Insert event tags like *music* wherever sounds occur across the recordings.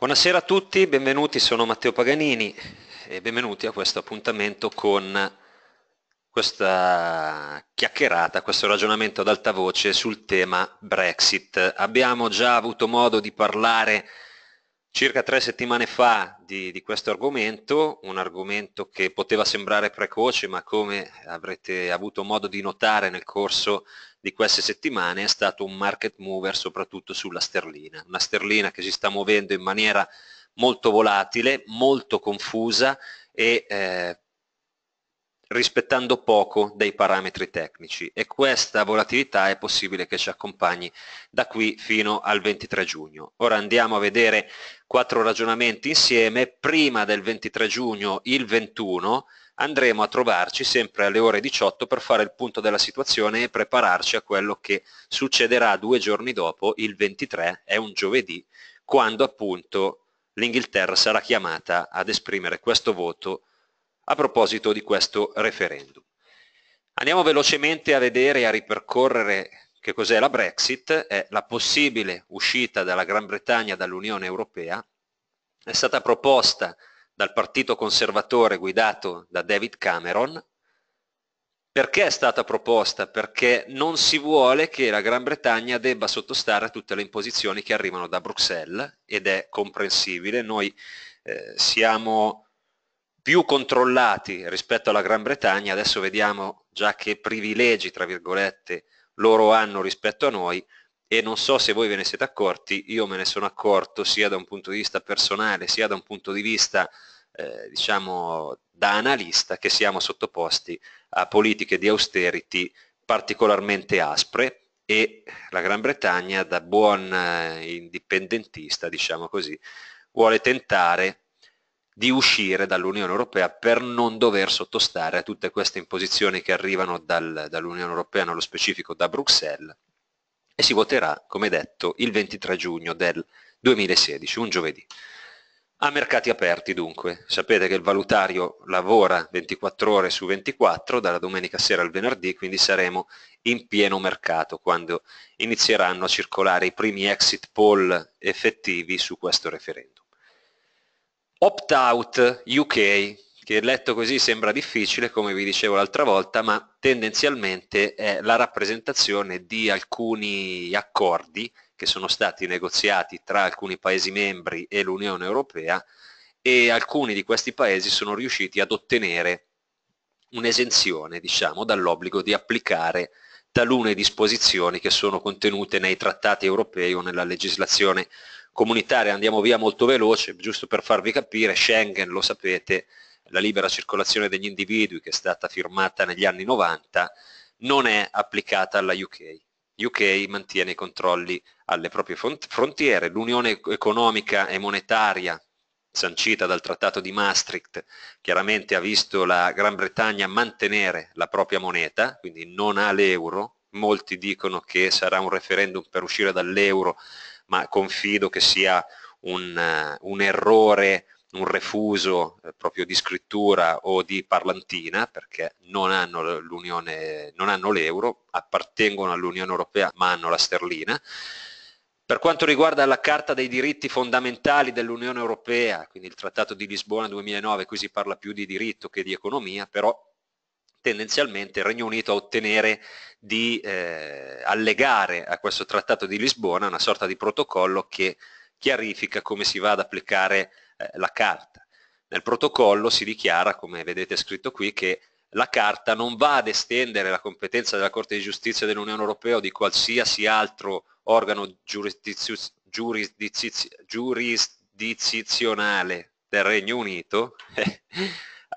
Buonasera a tutti, benvenuti, sono Matteo Paganini e benvenuti a questo appuntamento con questa chiacchierata, questo ragionamento ad alta voce sul tema Brexit. Abbiamo già avuto modo di parlare circa tre settimane fa di, di questo argomento, un argomento che poteva sembrare precoce ma come avrete avuto modo di notare nel corso di queste settimane è stato un market mover soprattutto sulla sterlina, una sterlina che si sta muovendo in maniera molto volatile, molto confusa e eh, rispettando poco dei parametri tecnici e questa volatilità è possibile che ci accompagni da qui fino al 23 giugno. Ora andiamo a vedere quattro ragionamenti insieme, prima del 23 giugno il 21 andremo a trovarci sempre alle ore 18 per fare il punto della situazione e prepararci a quello che succederà due giorni dopo, il 23 è un giovedì, quando appunto l'Inghilterra sarà chiamata ad esprimere questo voto a proposito di questo referendum. Andiamo velocemente a vedere e a ripercorrere che cos'è la Brexit, è la possibile uscita dalla Gran Bretagna dall'Unione Europea, è stata proposta dal partito conservatore guidato da David Cameron. Perché è stata proposta? Perché non si vuole che la Gran Bretagna debba sottostare a tutte le imposizioni che arrivano da Bruxelles ed è comprensibile. Noi eh, siamo più controllati rispetto alla Gran Bretagna, adesso vediamo già che privilegi, tra virgolette, loro hanno rispetto a noi e non so se voi ve ne siete accorti, io me ne sono accorto sia da un punto di vista personale, sia da un punto di vista, eh, diciamo, da analista, che siamo sottoposti a politiche di austerity particolarmente aspre e la Gran Bretagna, da buon eh, indipendentista, diciamo così, vuole tentare di uscire dall'Unione Europea per non dover sottostare a tutte queste imposizioni che arrivano dal, dall'Unione Europea, nello specifico da Bruxelles, e si voterà, come detto, il 23 giugno del 2016, un giovedì. A mercati aperti dunque, sapete che il valutario lavora 24 ore su 24 dalla domenica sera al venerdì, quindi saremo in pieno mercato quando inizieranno a circolare i primi exit poll effettivi su questo referendum. Opt-out UK, che letto così sembra difficile, come vi dicevo l'altra volta, ma tendenzialmente è la rappresentazione di alcuni accordi che sono stati negoziati tra alcuni Paesi membri e l'Unione Europea e alcuni di questi Paesi sono riusciti ad ottenere un'esenzione diciamo, dall'obbligo di applicare talune disposizioni che sono contenute nei trattati europei o nella legislazione europea comunitaria andiamo via molto veloce, giusto per farvi capire, Schengen, lo sapete, la libera circolazione degli individui che è stata firmata negli anni 90, non è applicata alla UK. UK mantiene i controlli alle proprie frontiere, l'unione economica e monetaria sancita dal Trattato di Maastricht chiaramente ha visto la Gran Bretagna mantenere la propria moneta, quindi non ha l'euro, molti dicono che sarà un referendum per uscire dall'euro ma confido che sia un, eh, un errore, un refuso eh, proprio di scrittura o di parlantina, perché non hanno, l'unione, non hanno l'euro, appartengono all'Unione Europea ma hanno la sterlina. Per quanto riguarda la Carta dei diritti fondamentali dell'Unione Europea, quindi il Trattato di Lisbona 2009, qui si parla più di diritto che di economia, però tendenzialmente il Regno Unito a ottenere di eh, allegare a questo trattato di Lisbona una sorta di protocollo che chiarifica come si va ad applicare eh, la carta. Nel protocollo si dichiara, come vedete scritto qui, che la Carta non va ad estendere la competenza della Corte di Giustizia dell'Unione Europea o di qualsiasi altro organo giurisdizionale del Regno Unito *laughs* eh,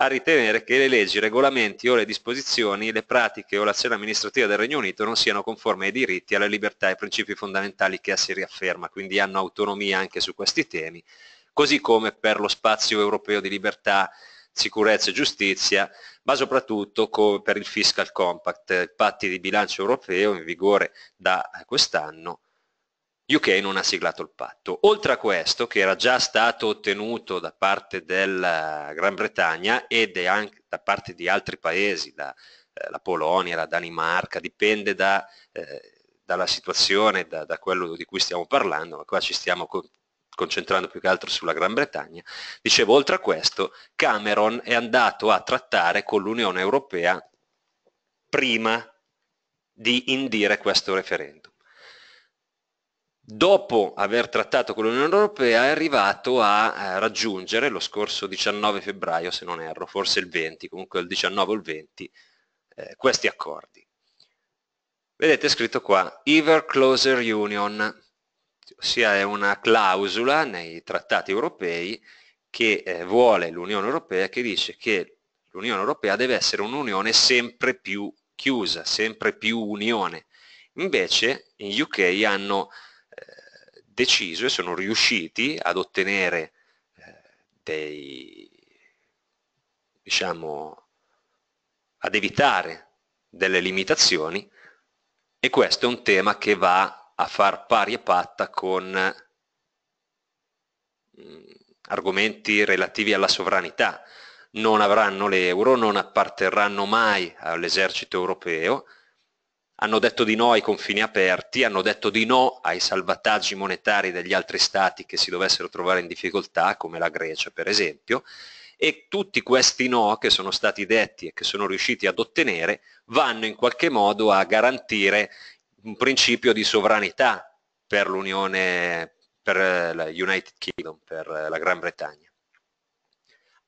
a ritenere che le leggi, i regolamenti o le disposizioni, le pratiche o l'azione amministrativa del Regno Unito non siano conformi ai diritti, alle libertà e ai principi fondamentali che si riafferma, quindi hanno autonomia anche su questi temi, così come per lo spazio europeo di libertà, sicurezza e giustizia, ma soprattutto per il Fiscal Compact, patti di bilancio europeo in vigore da quest'anno, UK non ha siglato il patto. Oltre a questo, che era già stato ottenuto da parte della eh, Gran Bretagna e anche da parte di altri paesi, da, eh, la Polonia, la Danimarca, dipende da, eh, dalla situazione, da, da, quello di cui stiamo parlando, ma qua ci stiamo co concentrando più che altro sulla Gran Bretagna. Dicevo, oltre a questo, Cameron è andato a trattare con l'Unione Europea prima di indire questo referendum dopo aver trattato con l'Unione Europea è arrivato a eh, raggiungere lo scorso 19 febbraio, se non erro, forse il 20, comunque il 19 o il 20, eh, questi accordi. Vedete scritto qua, Ever Closer Union, ossia è una clausola nei trattati europei che eh, vuole l'Unione Europea, che dice che l'Unione Europea deve essere un'unione sempre più chiusa, sempre più unione. Invece in UK hanno deciso e sono riusciti ad ottenere eh, dei, diciamo, ad evitare delle limitazioni e questo è un tema che va a far pari e patta con mm, argomenti relativi alla sovranità. Non avranno l'euro, non apparterranno mai all'esercito europeo, hanno detto di no ai confini aperti, hanno detto di no ai salvataggi monetari degli altri stati che si dovessero trovare in difficoltà, come la Grecia per esempio, e tutti questi no che sono stati detti e che sono riusciti ad ottenere vanno in qualche modo a garantire un principio di sovranità per l'Unione, per eh, la United Kingdom, per eh, la Gran Bretagna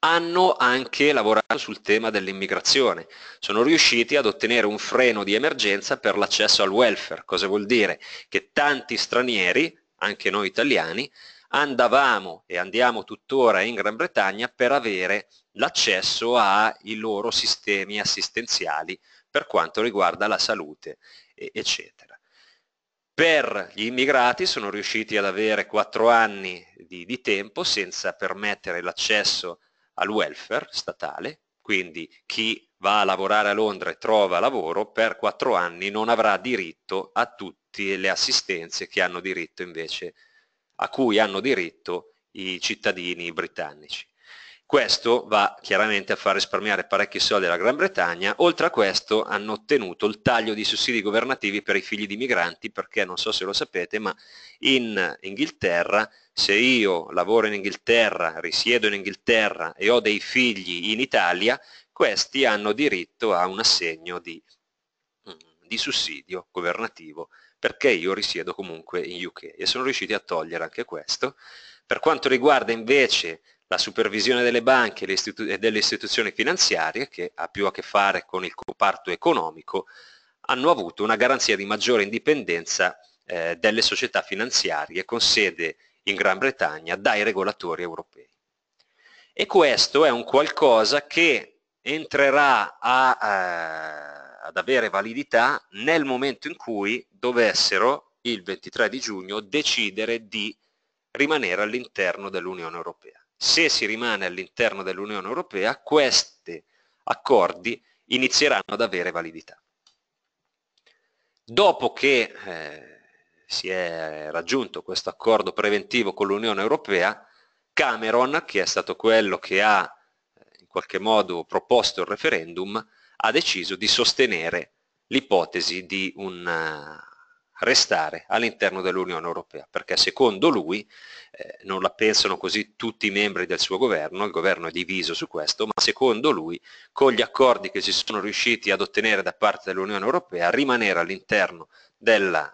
hanno anche lavorato sul tema dell'immigrazione. Sono riusciti ad ottenere un freno di emergenza per l'accesso al welfare. Cosa vuol dire? Che tanti stranieri, anche noi italiani, andavamo e andiamo tuttora in Gran Bretagna per avere l'accesso ai loro sistemi assistenziali per quanto riguarda la salute, eccetera. Per gli immigrati sono riusciti ad avere quattro anni di, di tempo senza permettere l'accesso al welfare statale, quindi chi va a lavorare a Londra e trova lavoro per quattro anni non avrà diritto a tutte le assistenze che hanno diritto invece, a cui hanno diritto i cittadini britannici. Questo va chiaramente a far risparmiare parecchi soldi alla Gran Bretagna, oltre a questo hanno ottenuto il taglio di sussidi governativi per i figli di migranti, perché non so se lo sapete, ma in Inghilterra, se io lavoro in Inghilterra, risiedo in Inghilterra e ho dei figli in Italia, questi hanno diritto a un assegno di, mm, di sussidio governativo, perché io risiedo comunque in UK e sono riusciti a togliere anche questo. Per quanto riguarda invece la supervisione delle banche e delle istituzioni finanziarie, che ha più a che fare con il comparto economico, hanno avuto una garanzia di maggiore indipendenza eh, delle società finanziarie con sede in Gran Bretagna dai regolatori europei. E questo è un qualcosa che entrerà a, a, eh, ad avere validità nel momento in cui dovessero il 23 di giugno decidere di rimanere all'interno dell'Unione Europea se si rimane all'interno dell'Unione Europea, questi accordi inizieranno ad avere validità. Dopo che eh, si è raggiunto questo accordo preventivo con l'Unione Europea, Cameron, che è stato quello che ha eh, in qualche modo proposto il referendum, ha deciso di sostenere l'ipotesi di un eh, restare all'interno dell'Unione Europea, perché secondo lui eh, non la pensano così tutti i membri del suo governo, il governo è diviso su questo, ma secondo lui con gli accordi che si sono riusciti ad ottenere da parte dell'Unione Europea, rimanere all'interno eh,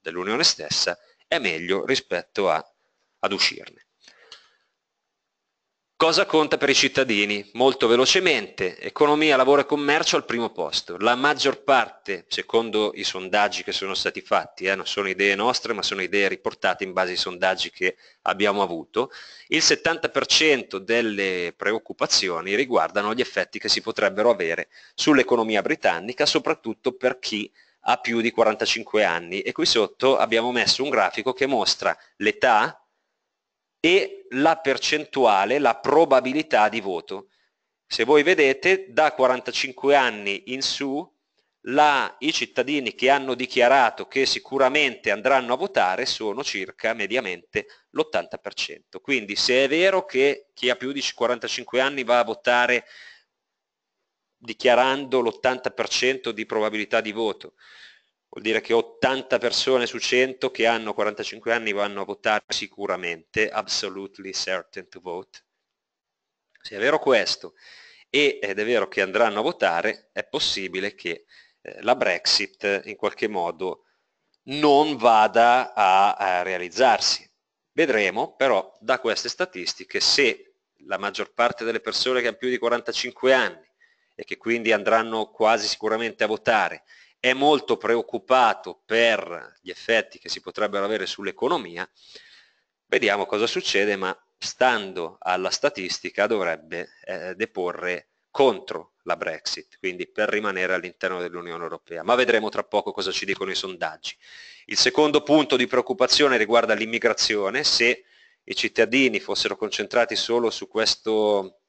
dell'Unione stessa è meglio rispetto a, ad uscirne. Cosa conta per i cittadini? Molto velocemente, economia, lavoro e commercio al primo posto. La maggior parte, secondo i sondaggi che sono stati fatti, eh, non sono idee nostre ma sono idee riportate in base ai sondaggi che abbiamo avuto, il 70% delle preoccupazioni riguardano gli effetti che si potrebbero avere sull'economia britannica, soprattutto per chi ha più di 45 anni. E qui sotto abbiamo messo un grafico che mostra l'età e la percentuale, la probabilità di voto. Se voi vedete, da 45 anni in su, la, i cittadini che hanno dichiarato che sicuramente andranno a votare sono circa mediamente l'80%. Quindi se è vero che chi ha più di 45 anni va a votare dichiarando l'80% di probabilità di voto, vuol dire che 80 persone su 100 che hanno 45 anni vanno a votare sicuramente, absolutely certain to vote. Se è vero questo ed è vero che andranno a votare, è possibile che eh, la Brexit in qualche modo non vada a, a realizzarsi. Vedremo però da queste statistiche se la maggior parte delle persone che hanno più di 45 anni e che quindi andranno quasi sicuramente a votare è molto preoccupato per gli effetti che si potrebbero avere sull'economia, vediamo cosa succede, ma stando alla statistica dovrebbe eh, deporre contro la Brexit, quindi per rimanere all'interno dell'Unione Europea, ma vedremo tra poco cosa ci dicono i sondaggi. Il secondo punto di preoccupazione riguarda l'immigrazione, se i cittadini fossero concentrati solo su questo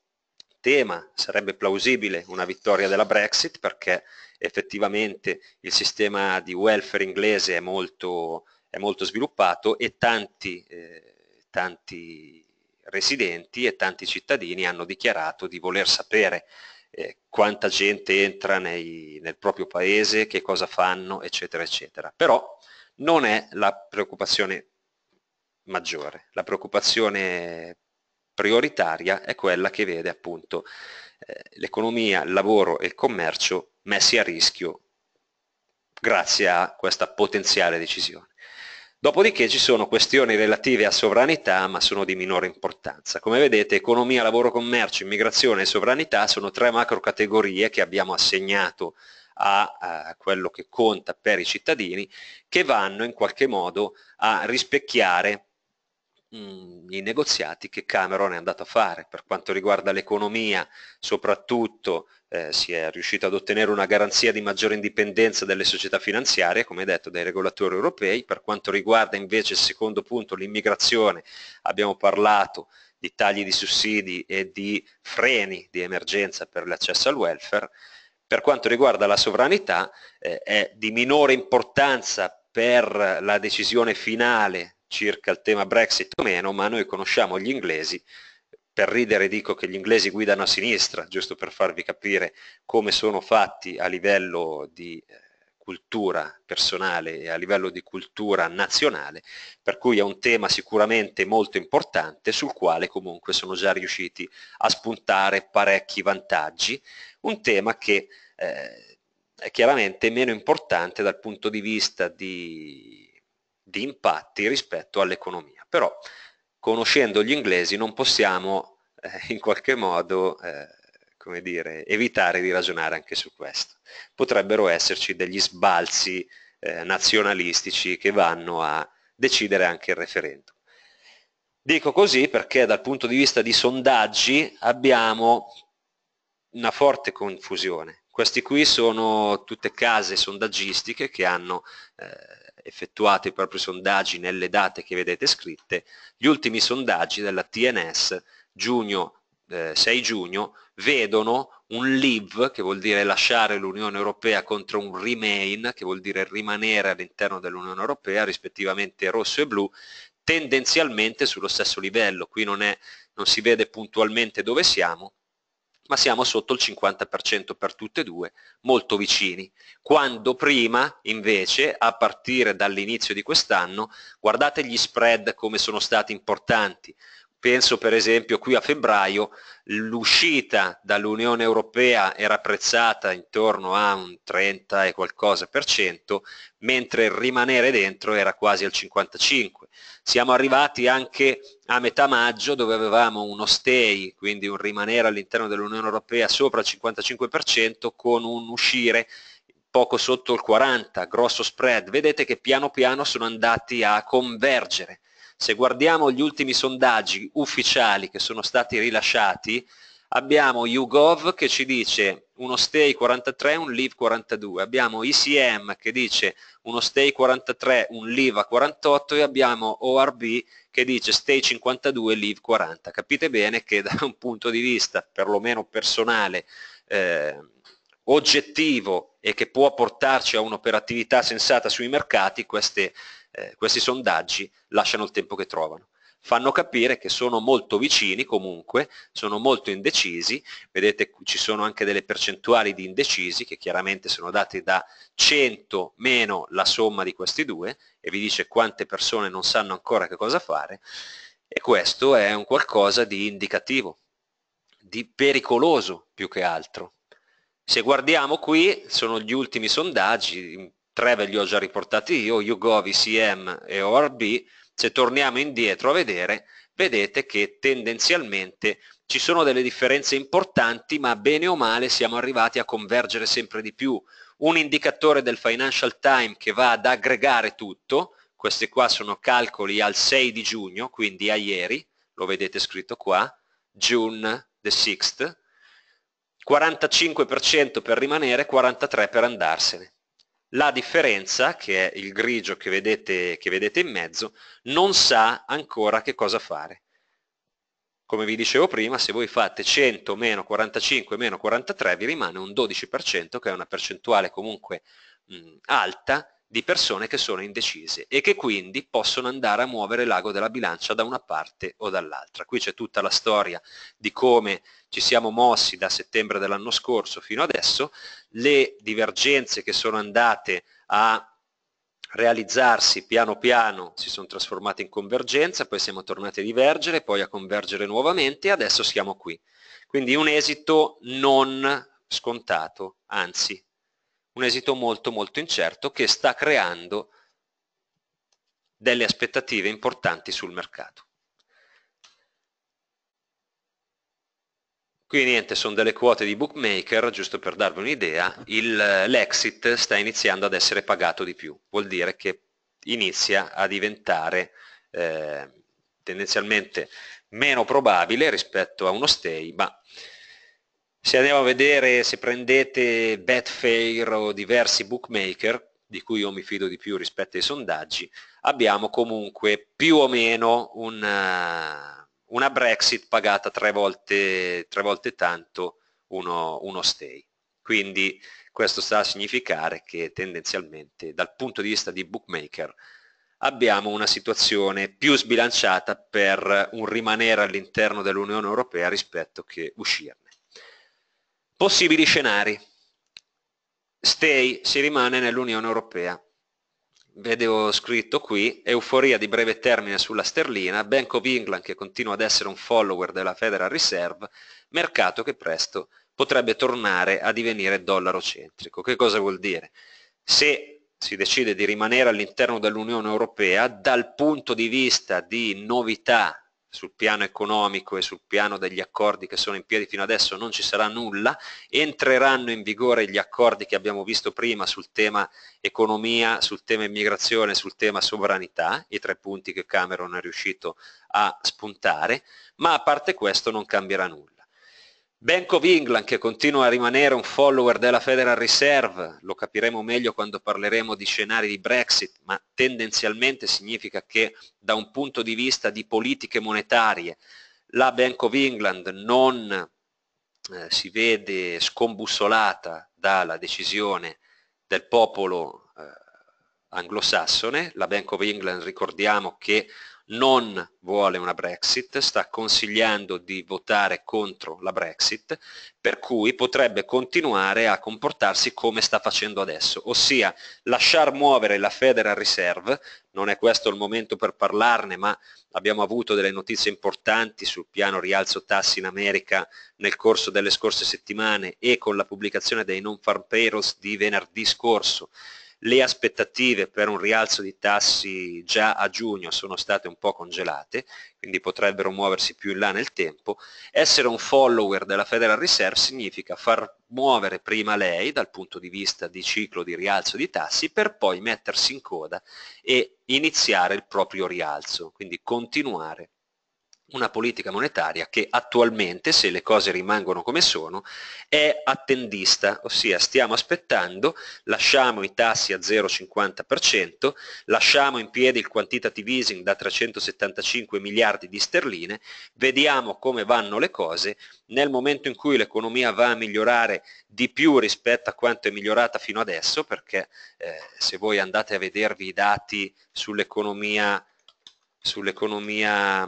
tema sarebbe plausibile una vittoria della Brexit perché effettivamente il sistema di welfare inglese è molto, è molto sviluppato e tanti, eh, tanti, residenti e tanti cittadini hanno dichiarato di voler sapere eh, quanta gente entra nei, nel proprio paese, che cosa fanno, eccetera, eccetera. Però non è la preoccupazione maggiore. La preoccupazione prioritaria è quella che vede appunto eh, l'economia, il lavoro e il commercio messi a rischio grazie a questa potenziale decisione. Dopodiché ci sono questioni relative a sovranità ma sono di minore importanza. Come vedete economia, lavoro, commercio, immigrazione e sovranità sono tre macro categorie che abbiamo assegnato a, a quello che conta per i cittadini che vanno in qualche modo a rispecchiare mh, mm, i negoziati che Cameron è andato a fare. Per quanto riguarda l'economia, soprattutto eh, si è riuscito ad ottenere una garanzia di maggiore indipendenza delle società finanziarie, come detto, dai regolatori europei. Per quanto riguarda invece il secondo punto, l'immigrazione, abbiamo parlato di tagli di sussidi e di freni di emergenza per l'accesso al welfare. Per quanto riguarda la sovranità eh, è di minore importanza per la decisione finale circa il tema Brexit o meno, ma noi conosciamo gli inglesi. Per ridere dico che gli inglesi guidano a sinistra, giusto per farvi capire come sono fatti a livello di eh, cultura personale e a livello di cultura nazionale, per cui è un tema sicuramente molto importante sul quale comunque sono già riusciti a spuntare parecchi vantaggi, un tema che eh, è chiaramente meno importante dal punto di vista di di impatti rispetto all'economia. Però conoscendo gli inglesi non possiamo eh, in qualche modo eh, come dire, evitare di ragionare anche su questo. Potrebbero esserci degli sbalzi eh, nazionalistici che vanno a decidere anche il referendum. Dico così perché dal punto di vista di sondaggi abbiamo una forte confusione. Questi qui sono tutte case sondaggistiche che hanno eh, effettuato i propri sondaggi nelle date che vedete scritte, gli ultimi sondaggi della TNS giugno, eh, 6 giugno vedono un leave, che vuol dire lasciare l'Unione Europea, contro un remain, che vuol dire rimanere all'interno dell'Unione Europea, rispettivamente rosso e blu, tendenzialmente sullo stesso livello, qui non, è, non si vede puntualmente dove siamo, ma siamo sotto il 50% per tutte e due, molto vicini, quando prima invece a partire dall'inizio di quest'anno guardate gli spread come sono stati importanti, Penso per esempio qui a febbraio l'uscita dall'Unione Europea era apprezzata intorno a un 30 e qualcosa per cento, mentre il rimanere dentro era quasi al 55. Siamo arrivati anche a metà maggio dove avevamo uno stay, quindi un rimanere all'interno dell'Unione Europea sopra il 55% con un uscire poco sotto il 40, grosso spread. Vedete che piano piano sono andati a convergere se guardiamo gli ultimi sondaggi ufficiali che sono stati rilasciati, abbiamo YouGov che ci dice uno stay 43, un leave 42, abbiamo ICM che dice uno stay 43, un leave a 48 e abbiamo ORB che dice stay 52, leave 40. Capite bene che da un punto di vista perlomeno personale eh, oggettivo e che può portarci a un'operatività sensata sui mercati, queste eh, questi sondaggi lasciano il tempo che trovano fanno capire che sono molto vicini comunque, sono molto indecisi, vedete ci sono anche delle percentuali di indecisi che chiaramente sono date da 100 meno la somma di questi due e vi dice quante persone non sanno ancora che cosa fare e questo è un qualcosa di indicativo, di pericoloso più che altro. Se guardiamo qui sono gli ultimi sondaggi, tre ve li ho già riportati io, YouGov, ICM e ORB, se torniamo indietro a vedere, vedete che tendenzialmente ci sono delle differenze importanti, ma bene o male siamo arrivati a convergere sempre di più. Un indicatore del Financial Times che va ad aggregare tutto, questi qua sono calcoli al 6 di giugno, quindi a ieri, lo vedete scritto qua, June the 6th, 45% per rimanere, 43% per andarsene. La differenza, che è il grigio che vedete, che vedete in mezzo, non sa ancora che cosa fare. Come vi dicevo prima, se voi fate 100 meno 45 meno 43 vi rimane un 12% che è una percentuale comunque mh, alta di persone che sono indecise e che quindi possono andare a muovere l'ago della bilancia da una parte o dall'altra. Qui c'è tutta la storia di come ci siamo mossi da settembre dell'anno scorso fino adesso, le divergenze che sono andate a realizzarsi piano piano si sono trasformate in convergenza, poi siamo tornati a divergere, poi a convergere nuovamente e adesso siamo qui. Quindi un esito non scontato, anzi un esito molto molto incerto che sta creando delle aspettative importanti sul mercato. Qui niente, sono delle quote di bookmaker, giusto per darvi un'idea, l'exit sta iniziando ad essere pagato di più, vuol dire che inizia a diventare eh, tendenzialmente meno probabile rispetto a uno stay, ma se andiamo a vedere, se prendete Betfair o diversi bookmaker, di cui io mi fido di più rispetto ai sondaggi, abbiamo comunque più o meno una, eh, una Brexit pagata tre volte, tre volte tanto uno, uno stay. Quindi questo sta a significare che tendenzialmente dal punto di vista di bookmaker abbiamo una situazione più sbilanciata per un rimanere all'interno dell'Unione Europea rispetto che uscirne. Possibili scenari. Stay, si rimane nell'Unione Europea. Vedevo scritto qui, euforia di breve termine sulla sterlina, Bank of England che continua ad essere un follower della Federal Reserve, mercato che presto potrebbe tornare a divenire dollaro centrico. Che cosa vuol dire? Se si decide di rimanere all'interno dell'Unione Europea, dal punto di vista di novità sul piano economico e sul piano degli accordi che sono in piedi fino adesso non ci sarà nulla, entreranno in vigore gli accordi che abbiamo visto prima sul tema economia, sul tema immigrazione, sul tema sovranità, i tre punti che Cameron è riuscito a spuntare, ma a parte questo non cambierà nulla. Bank of England che continua a rimanere un follower della Federal Reserve, lo capiremo meglio quando parleremo di scenari di Brexit, ma tendenzialmente significa che da un punto di vista di politiche monetarie la Bank of England non eh, si vede scombussolata dalla decisione del popolo eh, anglosassone, la Bank of England ricordiamo che non vuole una Brexit, sta consigliando di votare contro la Brexit, per cui potrebbe continuare a comportarsi come sta facendo adesso, ossia lasciar muovere la Federal Reserve, non è questo il momento per parlarne, ma abbiamo avuto delle notizie importanti sul piano rialzo tassi in America nel corso delle scorse settimane e con la pubblicazione dei non farm payrolls di venerdì scorso, le aspettative per un rialzo di tassi già a giugno sono state un po' congelate, quindi potrebbero muoversi più in là nel tempo, essere un follower della Federal Reserve significa far muovere prima lei dal punto di vista di ciclo di rialzo di tassi per poi mettersi in coda e iniziare il proprio rialzo, quindi continuare una politica monetaria che attualmente, se le cose rimangono come sono, è attendista, ossia stiamo aspettando, lasciamo i tassi a 0,50%, lasciamo in piedi il quantitative easing da 375 miliardi di sterline, vediamo come vanno le cose, nel momento in cui l'economia va a migliorare di più rispetto a quanto è migliorata fino adesso, perché eh, se voi andate a vedervi i dati sull'economia sull'economia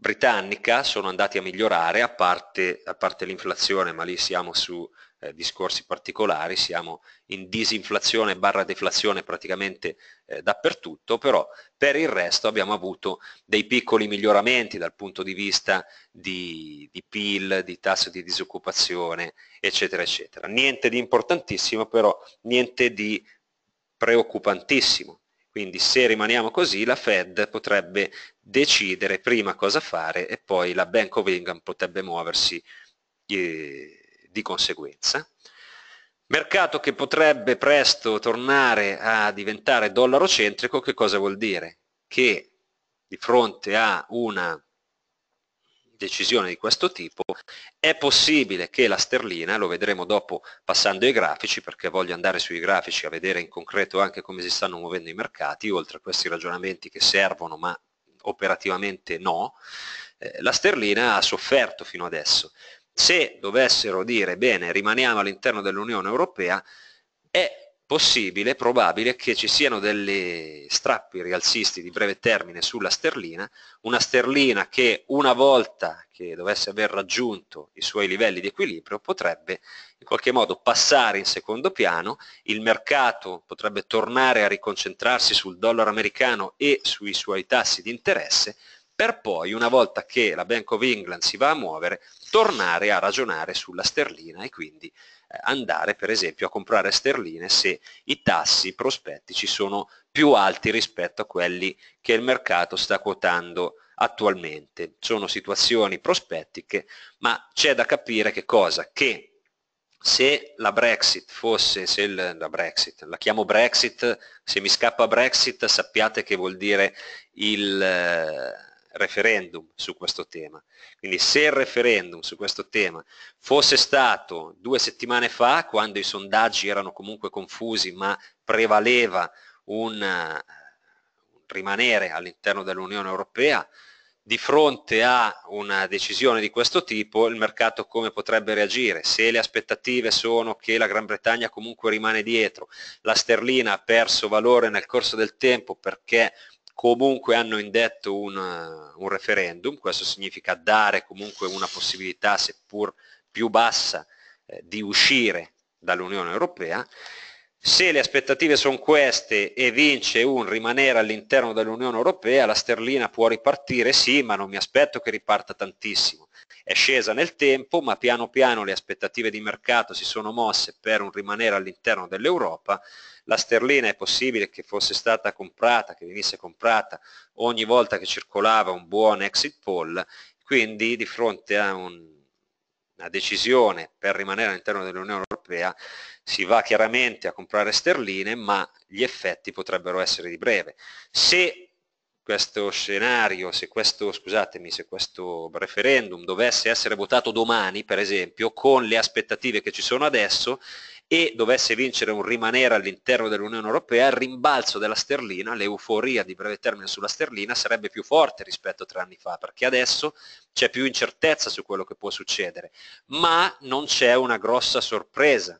britannica sono andati a migliorare a parte, a parte l'inflazione, ma lì siamo su eh, discorsi particolari, siamo in disinflazione barra deflazione praticamente eh, dappertutto, però per il resto abbiamo avuto dei piccoli miglioramenti dal punto di vista di, di PIL, di tasso di disoccupazione, eccetera, eccetera. Niente di importantissimo, però niente di preoccupantissimo. Quindi se rimaniamo così la Fed potrebbe decidere prima cosa fare e poi la Bank of England potrebbe muoversi eh, di conseguenza. Mercato che potrebbe presto tornare a diventare dollaro centrico, che cosa vuol dire? Che di fronte a una decisione di questo tipo, è possibile che la sterlina, lo vedremo dopo passando ai grafici, perché voglio andare sui grafici a vedere in concreto anche come si stanno muovendo i mercati, oltre a questi ragionamenti che servono ma operativamente no, eh, la sterlina ha sofferto fino adesso. Se dovessero dire bene rimaniamo all'interno dell'Unione Europea, è possibile, probabile, che ci siano degli strappi rialzisti di breve termine sulla sterlina, una sterlina che una volta che dovesse aver raggiunto i suoi livelli di equilibrio potrebbe in qualche modo passare in secondo piano, il mercato potrebbe tornare a riconcentrarsi sul dollaro americano e sui suoi tassi di interesse, per poi, una volta che la Bank of England si va a muovere, tornare a ragionare sulla sterlina e quindi andare per esempio a comprare sterline se i tassi prospettici sono più alti rispetto a quelli che il mercato sta quotando attualmente. Sono situazioni prospettiche, ma c'è da capire che cosa? Che se la Brexit fosse, se il, la Brexit, la chiamo Brexit, se mi scappa Brexit sappiate che vuol dire il referendum su questo tema. Quindi se il referendum su questo tema fosse stato due settimane fa, quando i sondaggi erano comunque confusi, ma prevaleva un, eh, rimanere all'interno dell'Unione Europea, di fronte a una decisione di questo tipo il mercato come potrebbe reagire? Se le aspettative sono che la Gran Bretagna comunque rimane dietro, la sterlina ha perso valore nel corso del tempo perché comunque hanno indetto un, eh, un referendum, questo significa dare comunque una possibilità, seppur più bassa, eh, di uscire dall'Unione Europea. Se le aspettative sono queste e vince un rimanere all'interno dell'Unione Europea, la sterlina può ripartire, sì, ma non mi aspetto che riparta tantissimo. È scesa nel tempo, ma piano piano le aspettative di mercato si sono mosse per un rimanere all'interno dell'Europa la sterlina è possibile che fosse stata comprata, che venisse comprata ogni volta che circolava un buon exit poll, quindi di fronte a un, una decisione per rimanere all'interno dell'Unione Europea si va chiaramente a comprare sterline, ma gli effetti potrebbero essere di breve. Se questo scenario, se questo, scusatemi, se questo referendum dovesse essere votato domani, per esempio, con le aspettative che ci sono adesso, e dovesse vincere un rimanere all'interno dell'Unione Europea, il rimbalzo della sterlina, l'euforia di breve termine sulla sterlina sarebbe più forte rispetto a tre anni fa, perché adesso c'è più incertezza su quello che può succedere, ma non c'è una grossa sorpresa.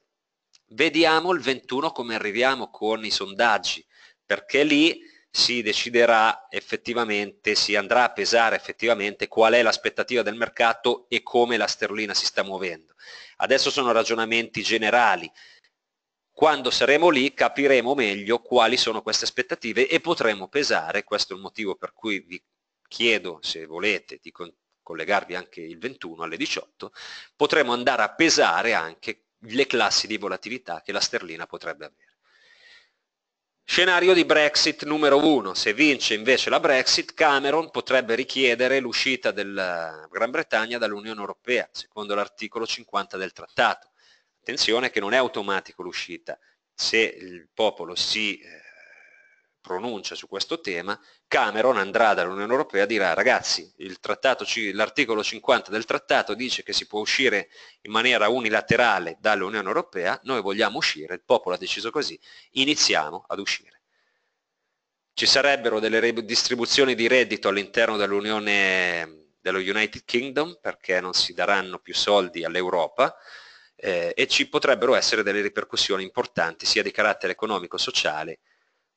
Vediamo il 21 come arriviamo con i sondaggi, perché lì si deciderà effettivamente, si andrà a pesare effettivamente qual è l'aspettativa del mercato e come la sterlina si sta muovendo. Adesso sono ragionamenti generali. Quando saremo lì capiremo meglio quali sono queste aspettative e potremo pesare, questo è il motivo per cui vi chiedo se volete di collegarvi anche il 21 alle 18, potremo andare a pesare anche le classi di volatilità che la sterlina potrebbe avere. Scenario di Brexit numero uno, se vince invece la Brexit Cameron potrebbe richiedere l'uscita della eh, Gran Bretagna dall'Unione Europea, secondo l'articolo 50 del trattato. Attenzione che non è automatico l'uscita, se il popolo si eh, pronuncia su questo tema, Cameron andrà dall'Unione Europea e dirà ragazzi, l'articolo 50 del trattato dice che si può uscire in maniera unilaterale dall'Unione Europea, noi vogliamo uscire, il popolo ha deciso così, iniziamo ad uscire. Ci sarebbero delle redistribuzioni di reddito all'interno dell'Unione dello United Kingdom perché non si daranno più soldi all'Europa eh, e ci potrebbero essere delle ripercussioni importanti sia di carattere economico, sociale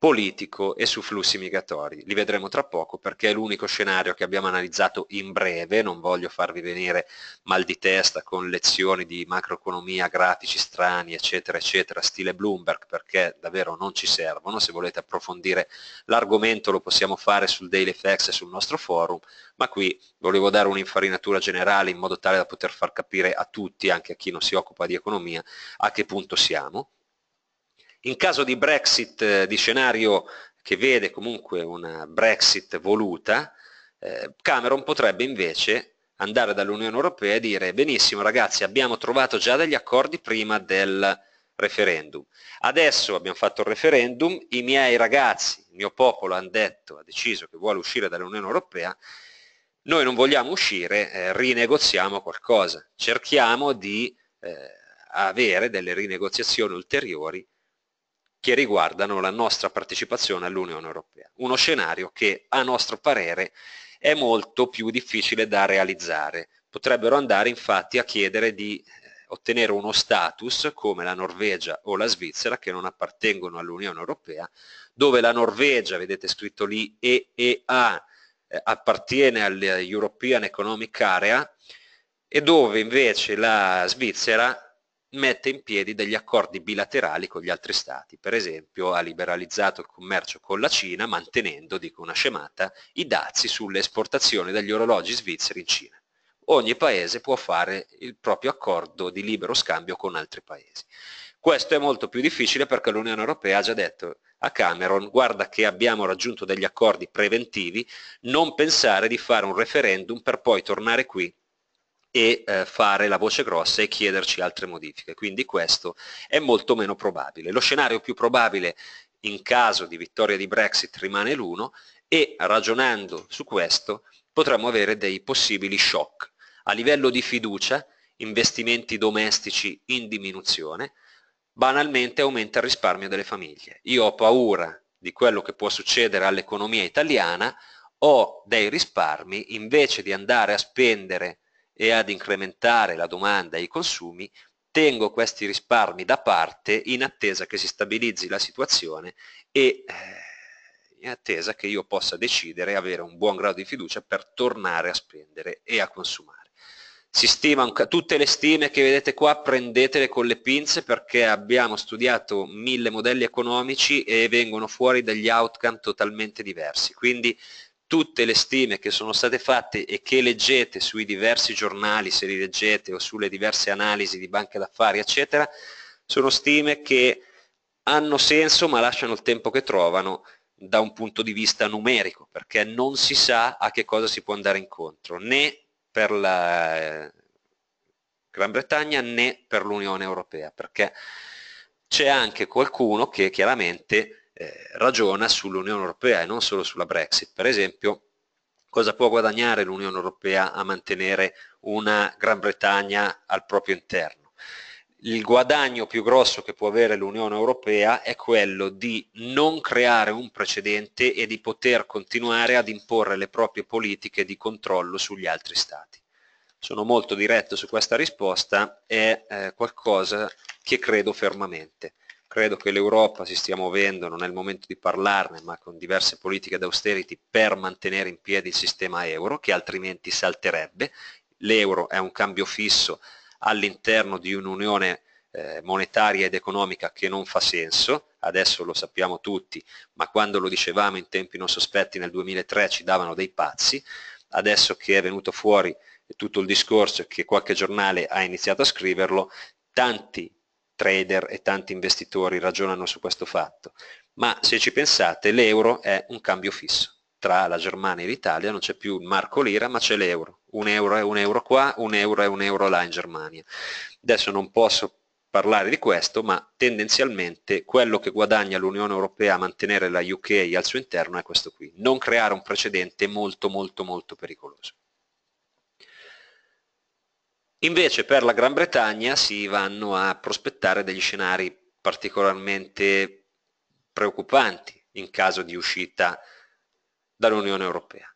politico e su flussi migratori. Li vedremo tra poco perché è l'unico scenario che abbiamo analizzato in breve, non voglio farvi venire mal di testa con lezioni di macroeconomia, grafici strani, eccetera, eccetera, stile Bloomberg, perché davvero non ci servono. Se volete approfondire l'argomento lo possiamo fare sul Daily FX e sul nostro forum, ma qui volevo dare un'infarinatura generale in modo tale da poter far capire a tutti, anche a chi non si occupa di economia, a che punto siamo in caso di Brexit, eh, di scenario che vede comunque una Brexit voluta, eh, Cameron potrebbe invece andare dall'Unione Europea e dire benissimo ragazzi abbiamo trovato già degli accordi prima del referendum. Adesso abbiamo fatto il referendum, i miei ragazzi, il mio popolo hanno detto, ha deciso che vuole uscire dall'Unione Europea, noi non vogliamo uscire, eh, rinegoziamo qualcosa, cerchiamo di eh, avere delle rinegoziazioni ulteriori che riguardano la nostra partecipazione all'Unione Europea. Uno scenario che a nostro parere è molto più difficile da realizzare. Potrebbero andare infatti a chiedere di eh, ottenere uno status come la Norvegia o la Svizzera che non appartengono all'Unione Europea, dove la Norvegia, vedete scritto lì EEA, eh, appartiene all'European Economic Area e dove invece la Svizzera mette in piedi degli accordi bilaterali con gli altri stati. Per esempio ha liberalizzato il commercio con la Cina mantenendo, dico una scemata, i dazi sulle esportazioni degli orologi svizzeri in Cina. Ogni paese può fare il proprio accordo di libero scambio con altri paesi. Questo è molto più difficile perché l'Unione Europea ha già detto a Cameron guarda che abbiamo raggiunto degli accordi preventivi, non pensare di fare un referendum per poi tornare qui e eh, fare la voce grossa e chiederci altre modifiche, quindi questo è molto meno probabile. Lo scenario più probabile in caso di vittoria di Brexit rimane l'uno e ragionando su questo potremmo avere dei possibili shock. A livello di fiducia, investimenti domestici in diminuzione, banalmente aumenta il risparmio delle famiglie. Io ho paura di quello che può succedere all'economia italiana, ho dei risparmi, invece di andare a spendere e ad incrementare la domanda e i consumi, tengo questi risparmi da parte in attesa che si stabilizzi la situazione e eh, in attesa che io possa decidere e avere un buon grado di fiducia per tornare a spendere e a consumare. Si stima un, tutte le stime che vedete qua prendetele con le pinze perché abbiamo studiato mille modelli economici e vengono fuori degli outcome totalmente diversi. Quindi tutte le stime che sono state fatte e che leggete sui diversi giornali, se li leggete, o sulle diverse analisi di banche d'affari, eccetera, sono stime che hanno senso ma lasciano il tempo che trovano da un punto di vista numerico, perché non si sa a che cosa si può andare incontro, né per la eh, Gran Bretagna né per l'Unione Europea, perché c'è anche qualcuno che chiaramente eh, ragiona sull'Unione Europea e non solo sulla Brexit. Per esempio, cosa può guadagnare l'Unione Europea a mantenere una Gran Bretagna al proprio interno? Il guadagno più grosso che può avere l'Unione Europea è quello di non creare un precedente e di poter continuare ad imporre le proprie politiche di controllo sugli altri Stati sono molto diretto su questa risposta, è eh, qualcosa che credo fermamente credo che l'Europa si stia muovendo, non è il momento di parlarne, ma con diverse politiche d'austerity per mantenere in piedi il sistema euro, che altrimenti salterebbe. L'euro è un cambio fisso all'interno di un'unione eh, monetaria ed economica che non fa senso, adesso lo sappiamo tutti, ma quando lo dicevamo in tempi non sospetti nel 2003 ci davano dei pazzi, adesso che è venuto fuori tutto il discorso e che qualche giornale ha iniziato a scriverlo, tanti trader e tanti investitori ragionano su questo fatto, ma se ci pensate l'euro è un cambio fisso. Tra la Germania e l'Italia non c'è più il marco lira ma c'è l'euro. Un euro è un euro qua, un euro è un euro là in Germania. Adesso non posso parlare di questo, ma tendenzialmente quello che guadagna l'Unione Europea a mantenere la UK al suo interno è questo qui, non creare un precedente molto molto molto pericoloso. Invece per la Gran Bretagna si vanno a prospettare degli scenari particolarmente preoccupanti in caso di uscita dall'Unione Europea.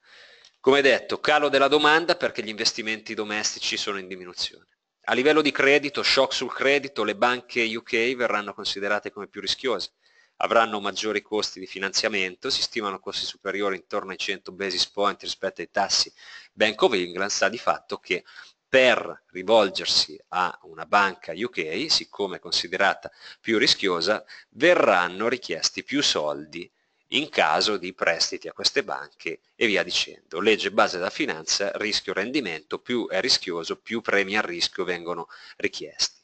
Come detto, calo della domanda perché gli investimenti domestici sono in diminuzione. A livello di credito, shock sul credito, le banche UK verranno considerate come più rischiose, avranno maggiori costi di finanziamento, si stimano costi superiori intorno ai 100 basis point rispetto ai tassi. Bank of England sa di fatto che per rivolgersi a una banca UK, siccome è considerata più rischiosa, verranno richiesti più soldi in caso di prestiti a queste banche e via dicendo. Legge base della finanza, rischio rendimento, più è rischioso, più premi a rischio vengono richiesti.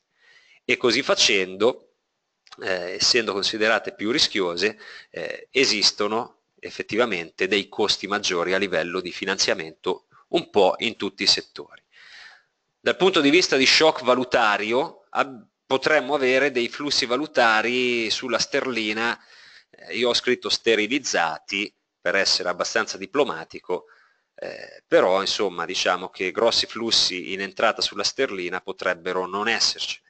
E così facendo, eh, essendo considerate più rischiose, eh, esistono effettivamente dei costi maggiori a livello di finanziamento un po' in tutti i settori. Dal punto di vista di shock valutario potremmo avere dei flussi valutari sulla sterlina, eh, io ho scritto sterilizzati per essere abbastanza diplomatico, eh, però insomma diciamo che grossi flussi in entrata sulla sterlina potrebbero non esserci.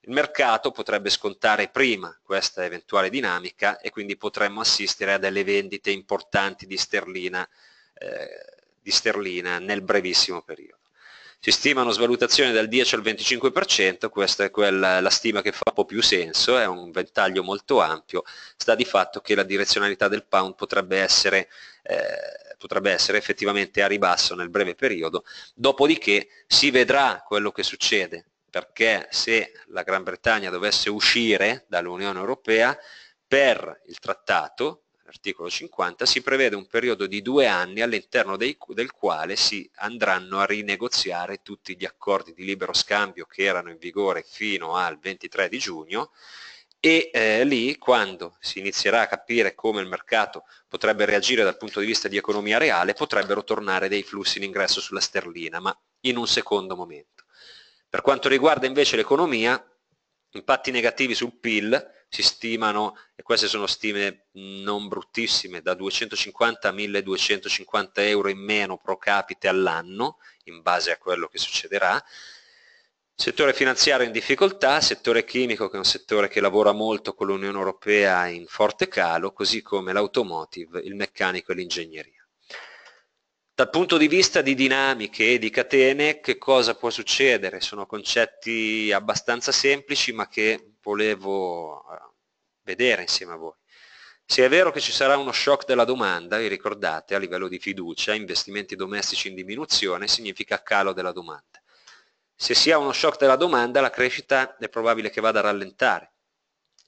Il mercato potrebbe scontare prima questa eventuale dinamica e quindi potremmo assistere a delle vendite importanti di sterlina, eh, di sterlina nel brevissimo periodo si stima una svalutazione dal 10 al 25%, questa è quella, la stima che fa un po' più senso, è un ventaglio molto ampio, sta di fatto che la direzionalità del pound potrebbe essere, eh, potrebbe essere effettivamente a ribasso nel breve periodo, dopodiché si vedrà quello che succede, perché se la Gran Bretagna dovesse uscire dall'Unione Europea per il trattato, articolo 50, si prevede un periodo di due anni all'interno del quale si andranno a rinegoziare tutti gli accordi di libero scambio che erano in vigore fino al 23 di giugno e eh, lì quando si inizierà a capire come il mercato potrebbe reagire dal punto di vista di economia reale potrebbero tornare dei flussi in ingresso sulla sterlina, ma in un secondo momento. Per quanto riguarda invece l'economia, impatti negativi sul PIL, si stimano, e queste sono stime non bruttissime, da 250 a 1250 euro in meno pro capite all'anno, in base a quello che succederà. Settore finanziario in difficoltà, settore chimico che è un settore che lavora molto con l'Unione Europea in forte calo, così come l'automotive, il meccanico e l'ingegneria. Dal punto di vista di dinamiche e di catene, che cosa può succedere? Sono concetti abbastanza semplici ma che volevo eh, vedere insieme a voi. Se è vero che ci sarà uno shock della domanda, vi ricordate, a livello di fiducia, investimenti domestici in diminuzione significa calo della domanda. Se si ha uno shock della domanda, la crescita è probabile che vada a rallentare.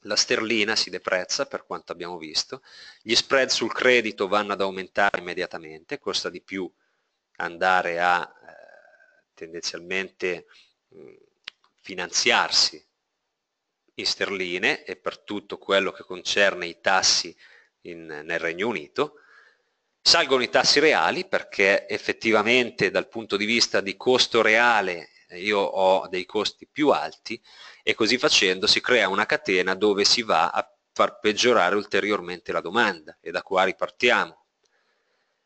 La sterlina si deprezza, per quanto abbiamo visto, gli spread sul credito vanno ad aumentare immediatamente, costa di più andare a eh, tendenzialmente mh, mm, finanziarsi in sterline e per tutto quello che concerne i tassi in, nel Regno Unito. Salgono i tassi reali perché effettivamente dal punto di vista di costo reale eh, io ho dei costi più alti e così facendo si crea una catena dove si va a far peggiorare ulteriormente la domanda e da qua ripartiamo.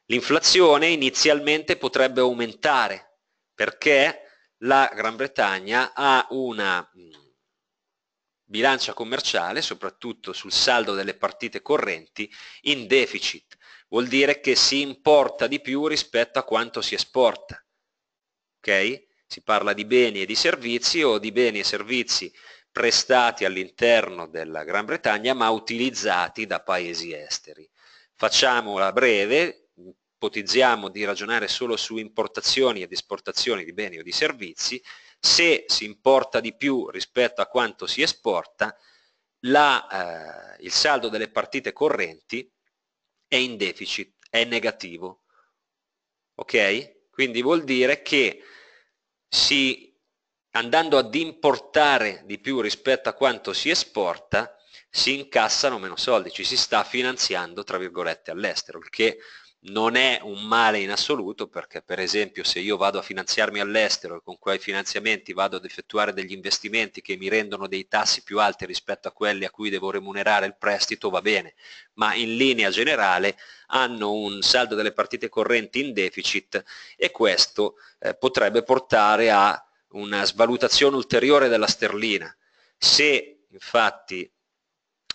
L'inflazione inizialmente potrebbe aumentare perché la Gran Bretagna ha una mm, bilancia commerciale, soprattutto sul saldo delle partite correnti, in deficit. Vuol dire che si importa di più rispetto a quanto si esporta. Okay? Si parla di beni e di servizi o di beni e servizi prestati all'interno della Gran Bretagna ma utilizzati da paesi esteri. Facciamola breve, ipotizziamo di ragionare solo su importazioni ed esportazioni di beni o di servizi se si importa di più rispetto a quanto si esporta, la, eh, il saldo delle partite correnti è in deficit, è negativo. Ok? Quindi vuol dire che si, andando ad importare di più rispetto a quanto si esporta, si incassano meno soldi, ci si sta finanziando, tra virgolette, all'estero, il che non è un male in assoluto perché per esempio se io vado a finanziarmi all'estero e con quei finanziamenti vado ad effettuare degli investimenti che mi rendono dei tassi più alti rispetto a quelli a cui devo remunerare il prestito va bene, ma in linea generale hanno un saldo delle partite correnti in deficit e questo eh, potrebbe portare a una svalutazione ulteriore della sterlina. Se infatti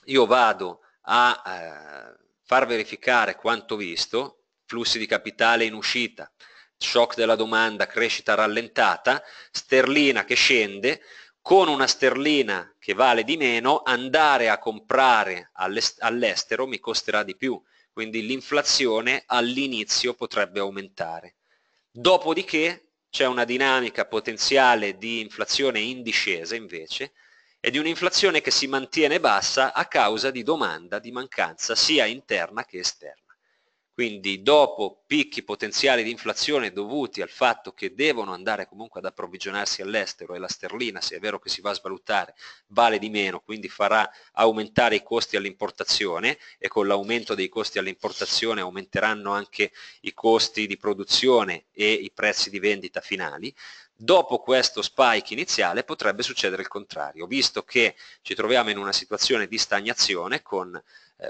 io vado a eh, far verificare quanto visto, flussi di capitale in uscita, shock della domanda, crescita rallentata, sterlina che scende, con una sterlina che vale di meno andare a comprare all'estero mi costerà di più, quindi l'inflazione all'inizio potrebbe aumentare. Dopodiché c'è una dinamica potenziale di inflazione in discesa invece e di un'inflazione che si mantiene bassa a causa di domanda, di mancanza sia interna che esterna quindi dopo picchi potenziali di inflazione dovuti al fatto che devono andare comunque ad approvvigionarsi all'estero e la sterlina, se è vero che si va a svalutare, vale di meno, quindi farà aumentare i costi all'importazione e con l'aumento dei costi all'importazione aumenteranno anche i costi di produzione e i prezzi di vendita finali, Dopo questo spike iniziale potrebbe succedere il contrario, visto che ci troviamo in una situazione di stagnazione con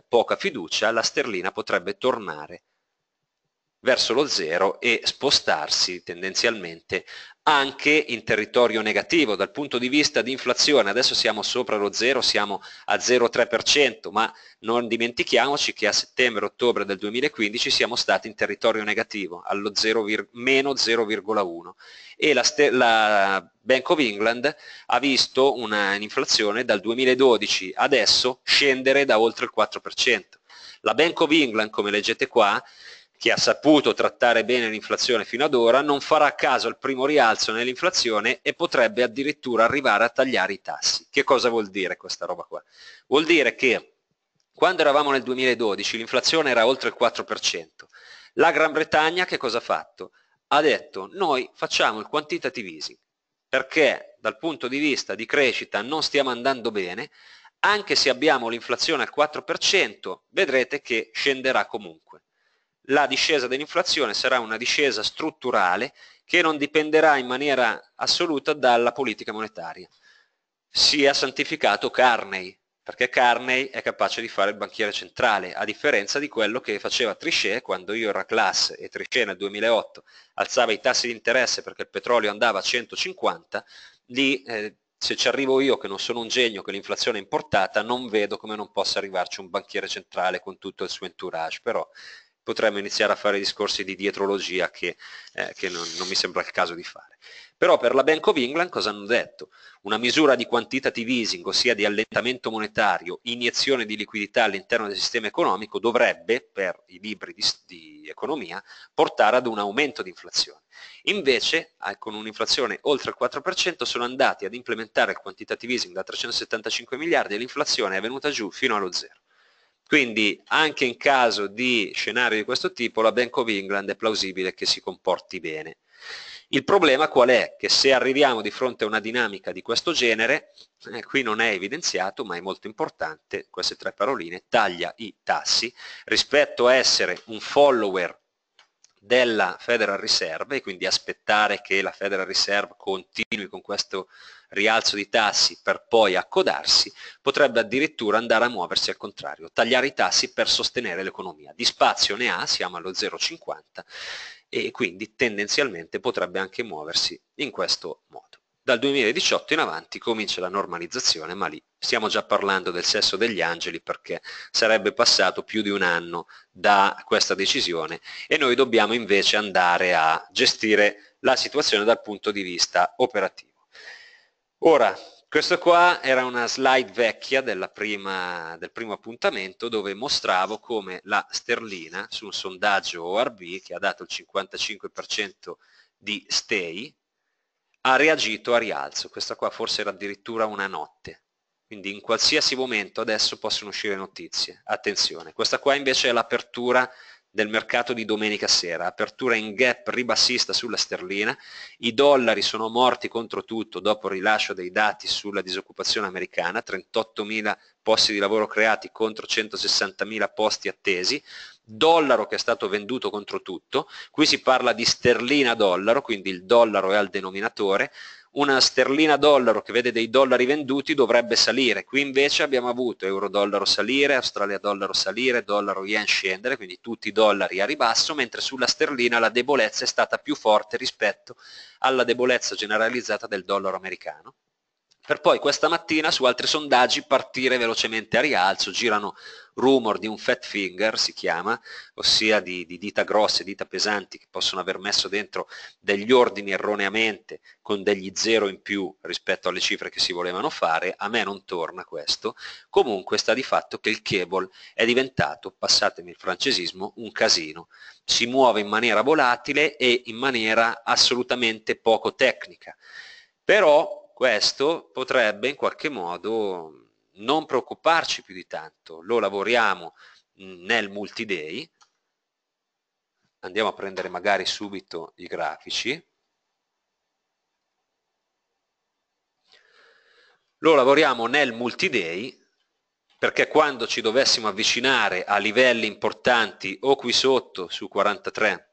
poca fiducia, la sterlina potrebbe tornare verso lo zero e spostarsi tendenzialmente anche in territorio negativo dal punto di vista di inflazione adesso siamo sopra lo zero siamo a 0,3% ma non dimentichiamoci che a settembre ottobre del 2015 siamo stati in territorio negativo allo 0, meno 0,1 e la, la, Bank of England ha visto un'inflazione dal 2012 adesso scendere da oltre il 4% la Bank of England come leggete qua che ha saputo trattare bene l'inflazione fino ad ora, non farà caso al primo rialzo nell'inflazione e potrebbe addirittura arrivare a tagliare i tassi. Che cosa vuol dire questa roba qua? Vuol dire che quando eravamo nel 2012 l'inflazione era oltre il 4%. La Gran Bretagna che cosa ha fatto? Ha detto noi facciamo il quantitative easing perché dal punto di vista di crescita non stiamo andando bene, anche se abbiamo l'inflazione al 4%, vedrete che scenderà comunque la discesa dell'inflazione sarà una discesa strutturale che non dipenderà in maniera assoluta dalla politica monetaria. Si è santificato Carney, perché Carney è capace di fare il banchiere centrale, a differenza di quello che faceva Trichet quando io era classe e Trichet nel 2008 alzava i tassi di interesse perché il petrolio andava a 150, lì eh, se ci arrivo io che non sono un genio, che l'inflazione è importata, non vedo come non possa arrivarci un banchiere centrale con tutto il suo entourage, però potremmo iniziare a fare discorsi di dietrologia che, eh, che non, non mi sembra il caso di fare. Però per la Bank of England cosa hanno detto? Una misura di quantitative easing, ossia di allentamento monetario, iniezione di liquidità all'interno del sistema economico, dovrebbe, per i libri di, di economia, portare ad un aumento di inflazione. Invece, con un'inflazione oltre il 4%, sono andati ad implementare il quantitative easing da 375 miliardi e l'inflazione è venuta giù fino allo zero. Quindi anche in caso di scenario di questo tipo la Bank of England è plausibile che si comporti bene. Il problema qual è? Che se arriviamo di fronte a una dinamica di questo genere, eh, qui non è evidenziato ma è molto importante, queste tre paroline, taglia i tassi rispetto a essere un follower della Federal Reserve e quindi aspettare che la Federal Reserve continui con questo rialzo di tassi per poi accodarsi, potrebbe addirittura andare a muoversi al contrario, tagliare i tassi per sostenere l'economia. Di spazio ne ha, siamo allo 0,50 e quindi tendenzialmente potrebbe anche muoversi in questo modo dal 2018 in avanti comincia la normalizzazione, ma lì stiamo già parlando del sesso degli angeli perché sarebbe passato più di un anno da questa decisione e noi dobbiamo invece andare a gestire la situazione dal punto di vista operativo. Ora, questo qua era una slide vecchia prima, del primo appuntamento dove mostravo come la sterlina su un sondaggio ORB che ha dato il 55% di stay, ha reagito a rialzo, questa qua forse era addirittura una notte, quindi in qualsiasi momento adesso possono uscire notizie, attenzione, questa qua invece è l'apertura del mercato di domenica sera, apertura in gap ribassista sulla sterlina, i dollari sono morti contro tutto dopo il rilascio dei dati sulla disoccupazione americana, 38.000 posti di lavoro creati contro 160.000 posti attesi, dollaro che è stato venduto contro tutto, qui si parla di sterlina dollaro, quindi il dollaro è al denominatore, una sterlina dollaro che vede dei dollari venduti dovrebbe salire, qui invece abbiamo avuto euro dollaro salire, Australia dollaro salire, dollaro yen scendere, quindi tutti i dollari a ribasso, mentre sulla sterlina la debolezza è stata più forte rispetto alla debolezza generalizzata del dollaro americano per poi questa mattina su altri sondaggi partire velocemente a rialzo, girano rumor di un fat finger, si chiama, ossia di, di dita grosse, dita pesanti che possono aver messo dentro degli ordini erroneamente con degli zero in più rispetto alle cifre che si volevano fare, a me non torna questo, comunque sta di fatto che il cable è diventato, passatemi il francesismo, un casino, si muove in maniera volatile e in maniera assolutamente poco tecnica. Però questo potrebbe in qualche modo non preoccuparci più di tanto. Lo lavoriamo mm, nel multiday, andiamo a prendere magari subito i grafici, lo lavoriamo nel multiday perché quando ci dovessimo avvicinare a livelli importanti o qui sotto su 43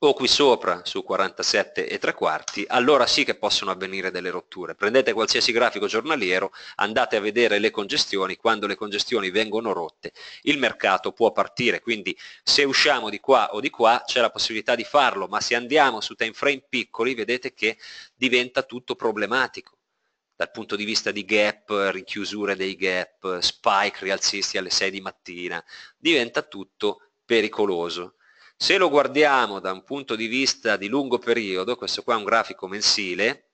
o qui sopra su 47 e 3 quarti, allora sì che possono avvenire delle rotture. Prendete qualsiasi grafico giornaliero, andate a vedere le congestioni, quando le congestioni vengono rotte il mercato può partire, quindi se usciamo di qua o di qua c'è la possibilità di farlo, ma se andiamo su time frame piccoli vedete che diventa tutto problematico dal punto di vista di gap, richiusure dei gap, spike rialzisti alle 6 di mattina, diventa tutto pericoloso se lo guardiamo da un punto di vista di lungo periodo, questo qua è un grafico mensile,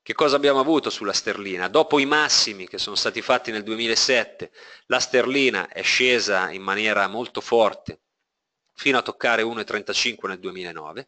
che cosa abbiamo avuto sulla sterlina? Dopo i massimi che sono stati fatti nel 2007, la sterlina è scesa in maniera molto forte fino a toccare 1,35 nel 2009,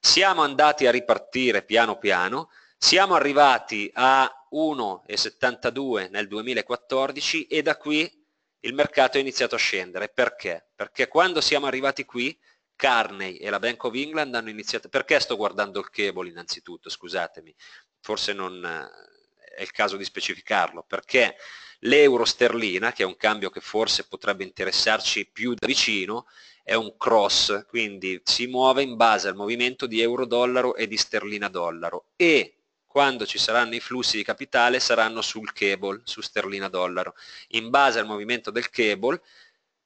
siamo andati a ripartire piano piano, siamo arrivati a 1,72 nel 2014 e da qui il mercato è iniziato a scendere. Perché? Perché quando siamo arrivati qui, Carney e la Bank of England hanno iniziato... Perché sto guardando il cable innanzitutto, scusatemi, forse non eh, è il caso di specificarlo, perché l'euro sterlina, che è un cambio che forse potrebbe interessarci più da vicino, è un cross, quindi si muove in base al movimento di euro-dollaro e di sterlina-dollaro e quando ci saranno i flussi di capitale saranno sul cable, su sterlina dollaro. In base al movimento del cable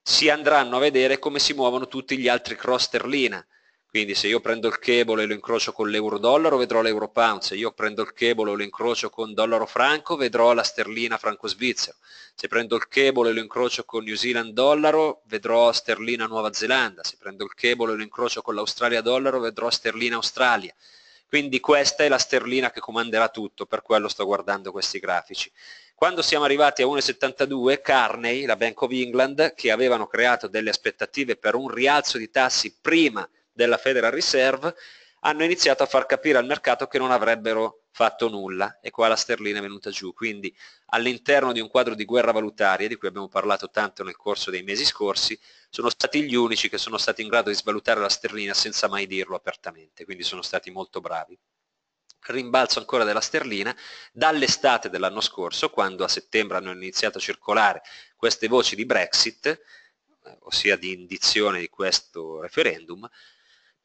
si andranno a vedere come si muovono tutti gli altri cross sterlina. Quindi se io prendo il cable e lo incrocio con l'euro dollaro vedrò l'euro pound, se io prendo il cable e lo incrocio con dollaro franco vedrò la sterlina franco svizzero, se prendo il cable e lo incrocio con New Zealand dollaro vedrò sterlina Nuova Zelanda, se prendo il cable e lo incrocio con l'Australia dollaro vedrò sterlina Australia. Quindi questa è la sterlina che comanderà tutto, per quello sto guardando questi grafici. Quando siamo arrivati a 1,72, Carney, la Bank of England, che avevano creato delle aspettative per un rialzo di tassi prima della Federal Reserve, hanno iniziato a far capire al mercato che non avrebbero fatto nulla e qua la sterlina è venuta giù. Quindi all'interno di un quadro di guerra valutaria, di cui abbiamo parlato tanto nel corso dei mesi scorsi, sono stati gli unici che sono stati in grado di svalutare la sterlina senza mai dirlo apertamente, quindi sono stati molto bravi rimbalzo ancora della sterlina dall'estate dell'anno scorso, quando a settembre hanno iniziato a circolare queste voci di Brexit, ossia di indizione di questo referendum,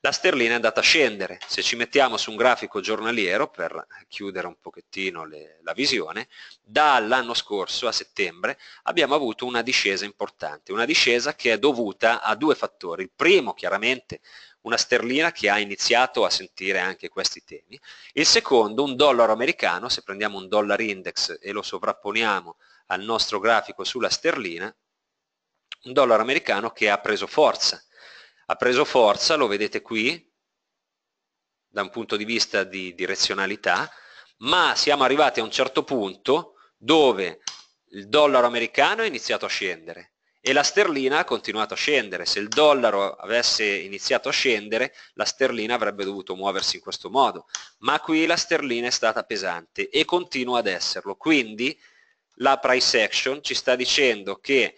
la sterlina è andata a scendere. Se ci mettiamo su un grafico giornaliero per chiudere un pochettino le, la visione, dall'anno scorso a settembre abbiamo avuto una discesa importante, una discesa che è dovuta a due fattori. Il primo chiaramente una sterlina che ha iniziato a sentire anche questi temi. Il secondo, un dollaro americano, se prendiamo un dollar index e lo sovrapponiamo al nostro grafico sulla sterlina, un dollaro americano che ha preso forza ha preso forza, lo vedete qui, da un punto di vista di direzionalità, ma siamo arrivati a un certo punto dove il dollaro americano ha iniziato a scendere e la sterlina ha continuato a scendere. Se il dollaro avesse iniziato a scendere, la sterlina avrebbe dovuto muoversi in questo modo, ma qui la sterlina è stata pesante e continua ad esserlo. Quindi la price action ci sta dicendo che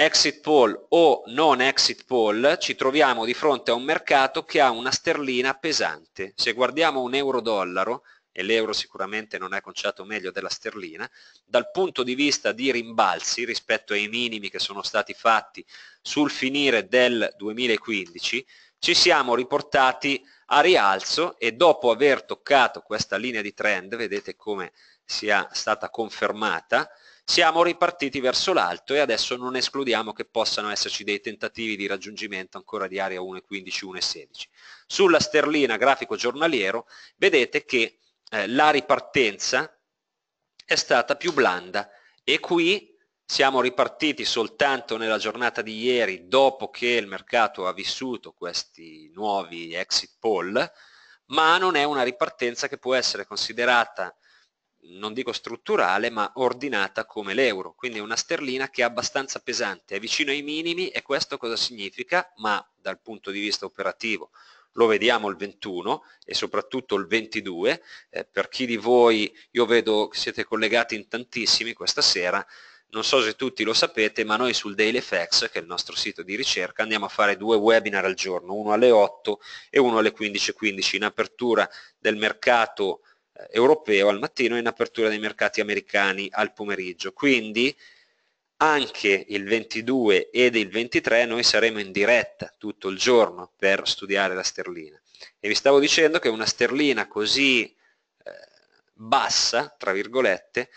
exit poll o non exit poll, ci troviamo di fronte a un mercato che ha una sterlina pesante. Se guardiamo un euro-dollaro, e l'euro sicuramente non è conciato meglio della sterlina, dal punto di vista di rimbalzi rispetto ai minimi che sono stati fatti sul finire del 2015, ci siamo riportati a rialzo e dopo aver toccato questa linea di trend, vedete come sia stata confermata, siamo ripartiti verso l'alto e adesso non escludiamo che possano esserci dei tentativi di raggiungimento ancora di area 1,15, 1,16. Sulla sterlina grafico giornaliero vedete che eh, la ripartenza è stata più blanda e qui siamo ripartiti soltanto nella giornata di ieri dopo che il mercato ha vissuto questi nuovi exit poll, ma non è una ripartenza che può essere considerata non dico strutturale, ma ordinata come l'euro, quindi è una sterlina che è abbastanza pesante, è vicino ai minimi e questo cosa significa? Ma dal punto di vista operativo lo vediamo il 21 e soprattutto il 22, eh, per chi di voi, io vedo che siete collegati in tantissimi questa sera, non so se tutti lo sapete, ma noi sul Daily FX, che è il nostro sito di ricerca, andiamo a fare due webinar al giorno, uno alle 8 e uno alle 15.15, in apertura del mercato europeo al mattino e in apertura dei mercati americani al pomeriggio. Quindi anche il 22 ed il 23 noi saremo in diretta tutto il giorno per studiare la sterlina. E vi stavo dicendo che una sterlina così eh, bassa, tra virgolette,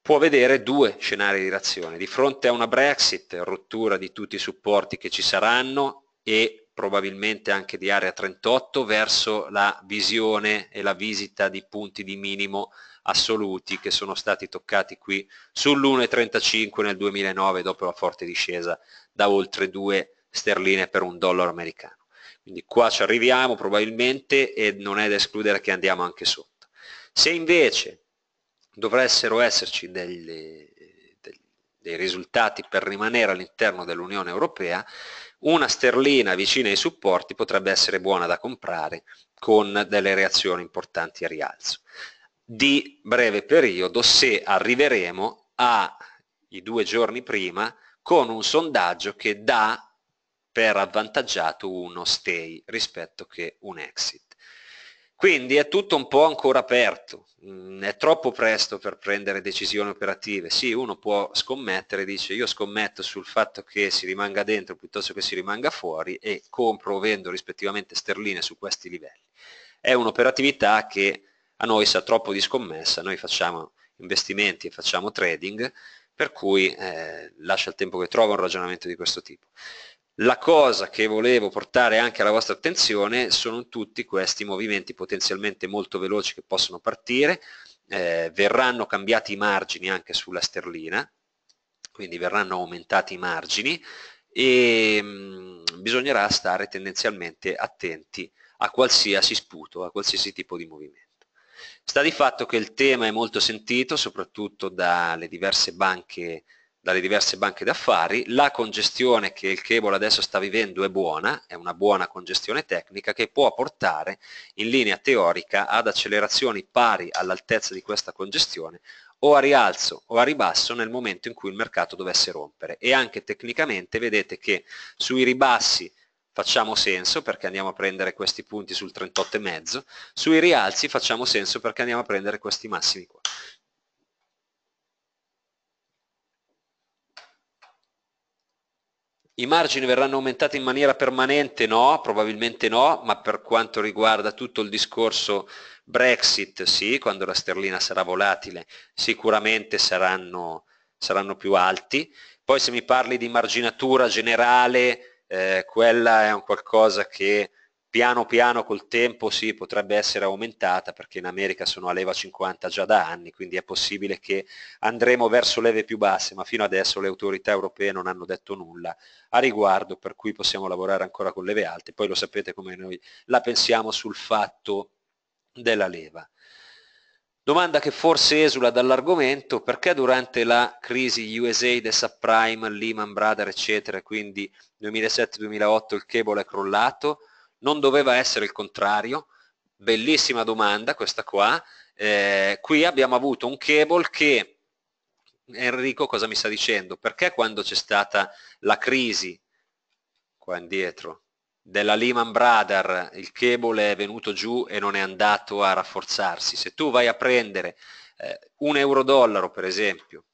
può vedere due scenari di reazione. Di fronte a una Brexit, rottura di tutti i supporti che ci saranno e probabilmente anche di area 38 verso la visione e la visita di punti di minimo assoluti che sono stati toccati qui sull'1,35 nel 2009 dopo la forte discesa da oltre 2 sterline per un dollaro americano. Quindi qua ci arriviamo probabilmente e non è da escludere che andiamo anche sotto. Se invece dovessero esserci delle, eh, dei risultati per rimanere all'interno dell'Unione Europea, una sterlina vicina ai supporti potrebbe essere buona da comprare con delle reazioni importanti a rialzo. Di breve periodo se arriveremo ai due giorni prima con un sondaggio che dà per avvantaggiato uno stay rispetto che un exit. Quindi è tutto un po' ancora aperto, mm, è troppo presto per prendere decisioni operative. Sì, uno può scommettere, dice io scommetto sul fatto che si rimanga dentro piuttosto che si rimanga fuori e compro o vendo rispettivamente sterline su questi livelli. È un'operatività che a noi sa troppo di scommessa, noi facciamo investimenti e facciamo trading, per cui eh, lascia il tempo che trova un ragionamento di questo tipo. La cosa che volevo portare anche alla vostra attenzione sono tutti questi movimenti potenzialmente molto veloci che possono partire, eh, verranno cambiati i margini anche sulla sterlina, quindi verranno aumentati i margini e mh, mm, bisognerà stare tendenzialmente attenti a qualsiasi sputo, a qualsiasi tipo di movimento. Sta di fatto che il tema è molto sentito, soprattutto dalle diverse banche dalle diverse banche d'affari, la congestione che il cable adesso sta vivendo è buona, è una buona congestione tecnica che può portare in linea teorica ad accelerazioni pari all'altezza di questa congestione o a rialzo o a ribasso nel momento in cui il mercato dovesse rompere e anche tecnicamente vedete che sui ribassi facciamo senso perché andiamo a prendere questi punti sul 38,5, sui rialzi facciamo senso perché andiamo a prendere questi massimi qua. I margini verranno aumentati in maniera permanente? No, probabilmente no, ma per quanto riguarda tutto il discorso Brexit, sì, quando la sterlina sarà volatile, sicuramente saranno, saranno più alti. Poi se mi parli di marginatura generale, eh, quella è un qualcosa che piano piano col tempo sì, potrebbe essere aumentata perché in America sono a leva 50 già da anni, quindi è possibile che andremo verso leve più basse, ma fino adesso le autorità europee non hanno detto nulla a riguardo, per cui possiamo lavorare ancora con leve alte, poi lo sapete come noi la pensiamo sul fatto della leva. Domanda che forse esula dall'argomento, perché durante la crisi USA, The subprime, Lehman Brothers, eccetera, quindi 2007-2008 il cable è crollato, non doveva essere il contrario? Bellissima domanda questa qua. Eh, qui abbiamo avuto un cable che, Enrico cosa mi sta dicendo? Perché quando c'è stata la crisi, qua indietro, della Lehman Brothers, il cable è venuto giù e non è andato a rafforzarsi. Se tu vai a prendere eh, un euro dollaro, per esempio,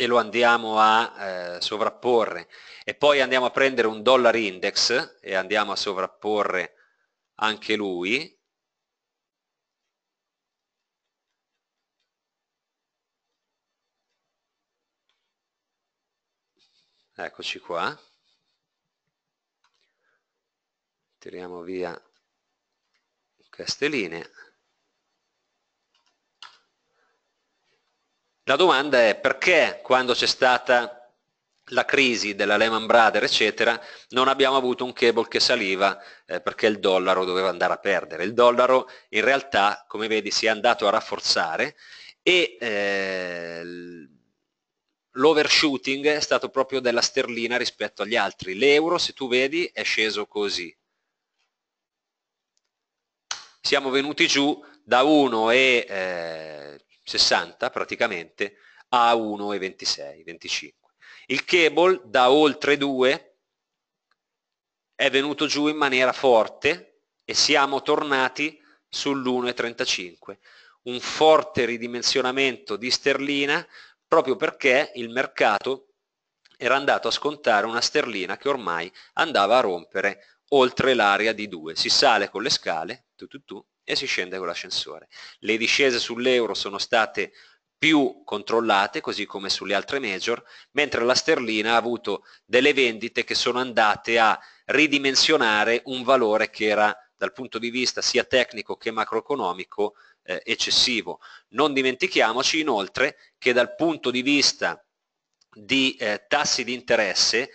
e lo andiamo a eh, sovrapporre e poi andiamo a prendere un dollar index e andiamo a sovrapporre anche lui eccoci qua tiriamo via queste linee La domanda è perché quando c'è stata la crisi della Lehman Brothers, eccetera, non abbiamo avuto un cable che saliva eh, perché il dollaro doveva andare a perdere. Il dollaro in realtà, come vedi, si è andato a rafforzare e eh, l'overshooting è stato proprio della sterlina rispetto agli altri. L'euro, se tu vedi, è sceso così. Siamo venuti giù da 1,5 60 praticamente a 1,26, 25. Il cable da oltre 2 è venuto giù in maniera forte e siamo tornati sull'1,35. Un forte ridimensionamento di sterlina proprio perché il mercato era andato a scontare una sterlina che ormai andava a rompere oltre l'area di 2. Si sale con le scale, tu, tu, tu, e si scende con l'ascensore. Le discese sull'euro sono state più controllate, così come sulle altre major, mentre la sterlina ha avuto delle vendite che sono andate a ridimensionare un valore che era dal punto di vista sia tecnico che macroeconomico eh, eccessivo. Non dimentichiamoci inoltre che dal punto di vista di eh, tassi di interesse,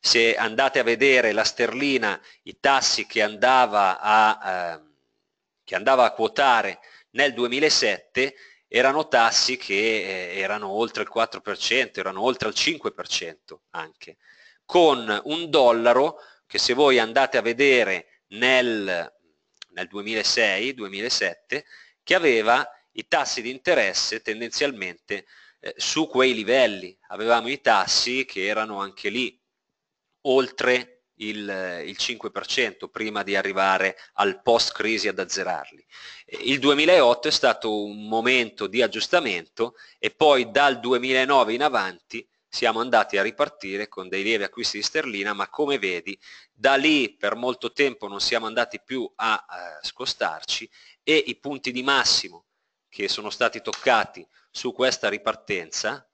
se andate a vedere la sterlina, i tassi che andava a... Eh, che andava a quotare nel 2007 erano tassi che eh, erano oltre il 4%, erano oltre il 5% anche, con un dollaro che se voi andate a vedere nel, nel 2006-2007, che aveva i tassi di interesse tendenzialmente eh, su quei livelli, avevamo i tassi che erano anche lì oltre il, eh, il 5% prima di arrivare al post-crisi ad azzerarli. Il 2008 è stato un momento di aggiustamento e poi dal 2009 in avanti siamo andati a ripartire con dei lievi acquisti di sterlina, ma come vedi da lì per molto tempo non siamo andati più a eh, scostarci e i punti di massimo che sono stati toccati su questa ripartenza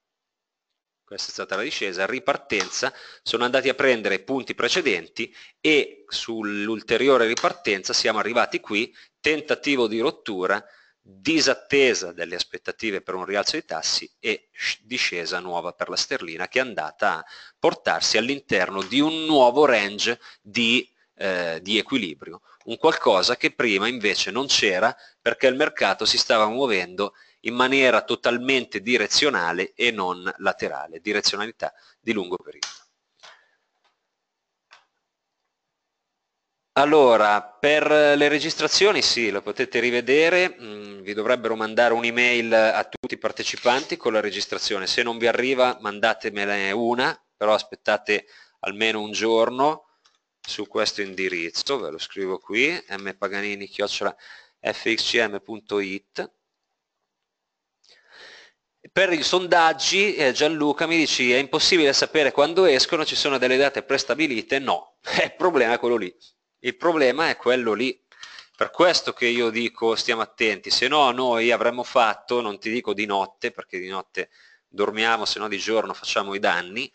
questa è stata la discesa, ripartenza, sono andati a prendere i punti precedenti e sull'ulteriore ripartenza siamo arrivati qui, tentativo di rottura, disattesa delle aspettative per un rialzo dei tassi e discesa nuova per la sterlina che è andata a portarsi all'interno di un nuovo range di, eh, di equilibrio, un qualcosa che prima invece non c'era perché il mercato si stava muovendo in maniera totalmente direzionale e non laterale, direzionalità di lungo periodo. Allora, per le registrazioni sì, lo potete rivedere, mm, vi dovrebbero mandare un'email a tutti i partecipanti con la registrazione, se non vi arriva mandatemene una, però aspettate almeno un giorno su questo indirizzo, ve lo scrivo qui, mpaganini-fxcm.it per i sondaggi eh, Gianluca mi dici è impossibile sapere quando escono, ci sono delle date prestabilite? No, *laughs* il problema è quello lì. Il problema è quello lì. Per questo che io dico stiamo attenti, se no noi avremmo fatto, non ti dico di notte, perché di notte dormiamo, se no di giorno facciamo i danni,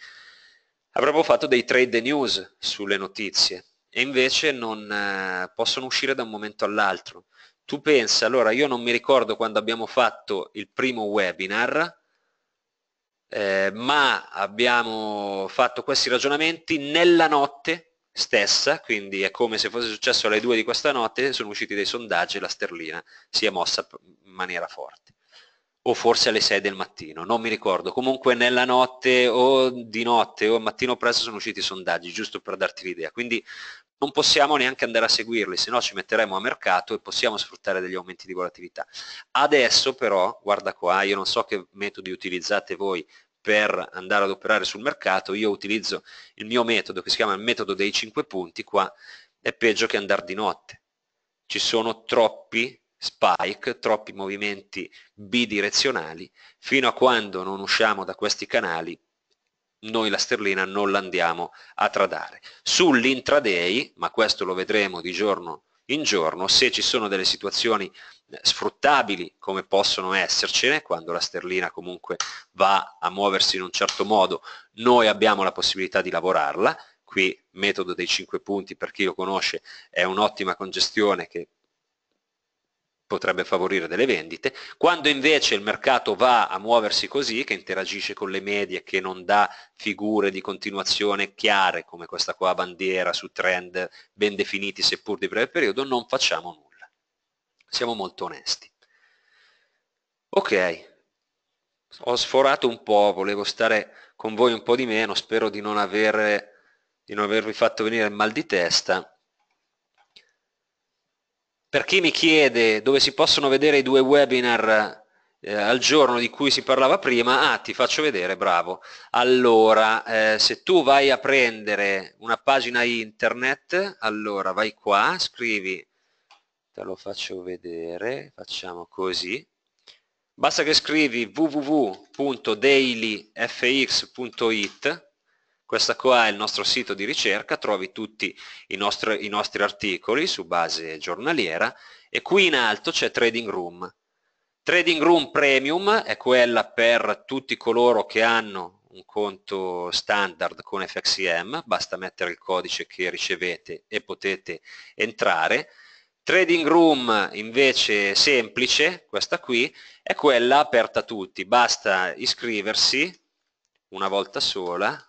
avremmo fatto dei trade news sulle notizie e invece non eh, possono uscire da un momento all'altro tu pensa, allora io non mi ricordo quando abbiamo fatto il primo webinar, eh, ma abbiamo fatto questi ragionamenti nella notte stessa, quindi è come se fosse successo alle 2 di questa notte, sono usciti dei sondaggi e la sterlina si è mossa in maniera forte o forse alle 6 del mattino, non mi ricordo. Comunque nella notte o di notte o mattino presto sono usciti i sondaggi, giusto per darti l'idea. Quindi non possiamo neanche andare a seguirli, se no ci metteremo a mercato e possiamo sfruttare degli aumenti di volatilità. Adesso però, guarda qua, io non so che metodi utilizzate voi per andare ad operare sul mercato, io utilizzo il mio metodo che si chiama il metodo dei 5 punti, qua è peggio che andare di notte. Ci sono troppi spike, troppi movimenti bidirezionali, fino a quando non usciamo da questi canali noi la sterlina non la andiamo a tradare. Sull'intraday, ma questo lo vedremo di giorno in giorno, se ci sono delle situazioni eh, sfruttabili come possono essercene, quando la sterlina comunque va a muoversi in un certo modo, noi abbiamo la possibilità di lavorarla, qui metodo dei 5 punti per chi lo conosce è un'ottima congestione che potrebbe favorire delle vendite, quando invece il mercato va a muoversi così, che interagisce con le medie, che non dà figure di continuazione chiare come questa qua bandiera su trend ben definiti seppur di breve periodo, non facciamo nulla. Siamo molto onesti. Ok, ho sforato un po', volevo stare con voi un po' di meno, spero di non, avere, di non avervi fatto venire il mal di testa per chi mi chiede dove si possono vedere i due webinar eh, al giorno di cui si parlava prima, ah ti faccio vedere, bravo. Allora, eh, se tu vai a prendere una pagina internet, allora vai qua, scrivi, te lo faccio vedere, facciamo così, basta che scrivi www.dailyfx.it questo qua è il nostro sito di ricerca, trovi tutti i nostri, i nostri articoli su base giornaliera e qui in alto c'è Trading Room. Trading Room Premium è quella per tutti coloro che hanno un conto standard con FXM, basta mettere il codice che ricevete e potete entrare. Trading Room invece semplice, questa qui, è quella aperta a tutti, basta iscriversi una volta sola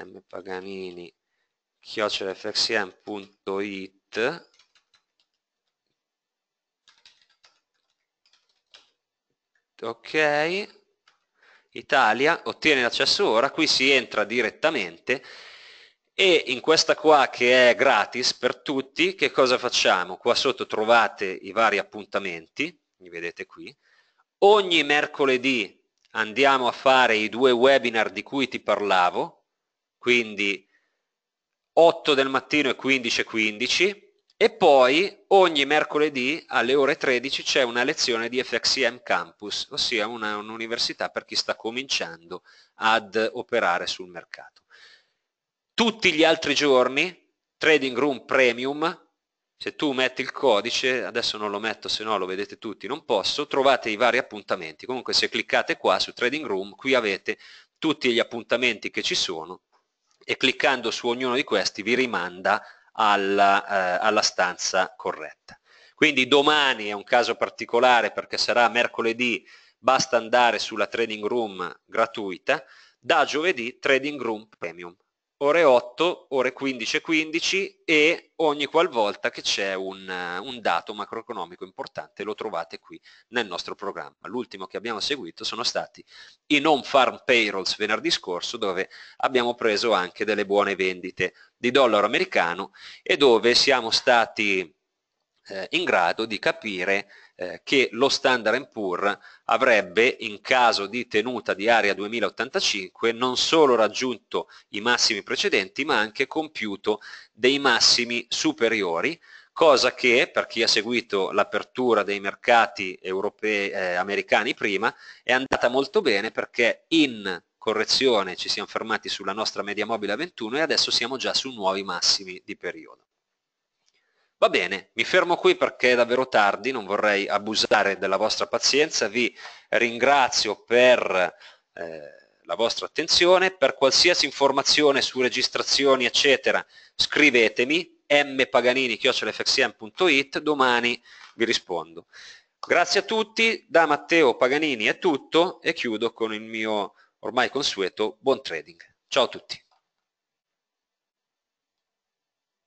mpagamini chiocciolafxcm.it ok Italia ottiene l'accesso ora qui si entra direttamente e in questa qua che è gratis per tutti che cosa facciamo qua sotto trovate i vari appuntamenti li vedete qui ogni mercoledì andiamo a fare i due webinar di cui ti parlavo quindi 8 del mattino e 15 e 15 e poi ogni mercoledì alle ore 13 c'è una lezione di FXCM Campus, ossia una, un'università per chi sta cominciando ad operare sul mercato. Tutti gli altri giorni, Trading Room Premium, se tu metti il codice, adesso non lo metto se no lo vedete tutti, non posso, trovate i vari appuntamenti. Comunque se cliccate qua su Trading Room, qui avete tutti gli appuntamenti che ci sono e cliccando su ognuno di questi vi rimanda alla, eh, alla stanza corretta. Quindi domani è un caso particolare perché sarà mercoledì, basta andare sulla trading room gratuita, da giovedì trading room premium ore 8, ore 15 e 15 e ogni qualvolta che c'è un, eh, un, dato macroeconomico importante lo trovate qui nel nostro programma. L'ultimo che abbiamo seguito sono stati i non farm payrolls venerdì scorso dove abbiamo preso anche delle buone vendite di dollaro americano e dove siamo stati eh, in grado di capire eh, che lo Standard Poor's avrebbe in caso di tenuta di area 2085 non solo raggiunto i massimi precedenti ma anche compiuto dei massimi superiori cosa che per chi ha seguito l'apertura dei mercati europei, eh, americani prima è andata molto bene perché in correzione ci siamo fermati sulla nostra media mobile a 21 e adesso siamo già su nuovi massimi di periodo. Va bene, mi fermo qui perché è davvero tardi, non vorrei abusare della vostra pazienza, vi ringrazio per eh, la vostra attenzione, per qualsiasi informazione su registrazioni eccetera scrivetemi mpaganini.fxm.it, domani vi rispondo. Grazie a tutti, da Matteo Paganini è tutto e chiudo con il mio ormai consueto buon trading. Ciao a tutti.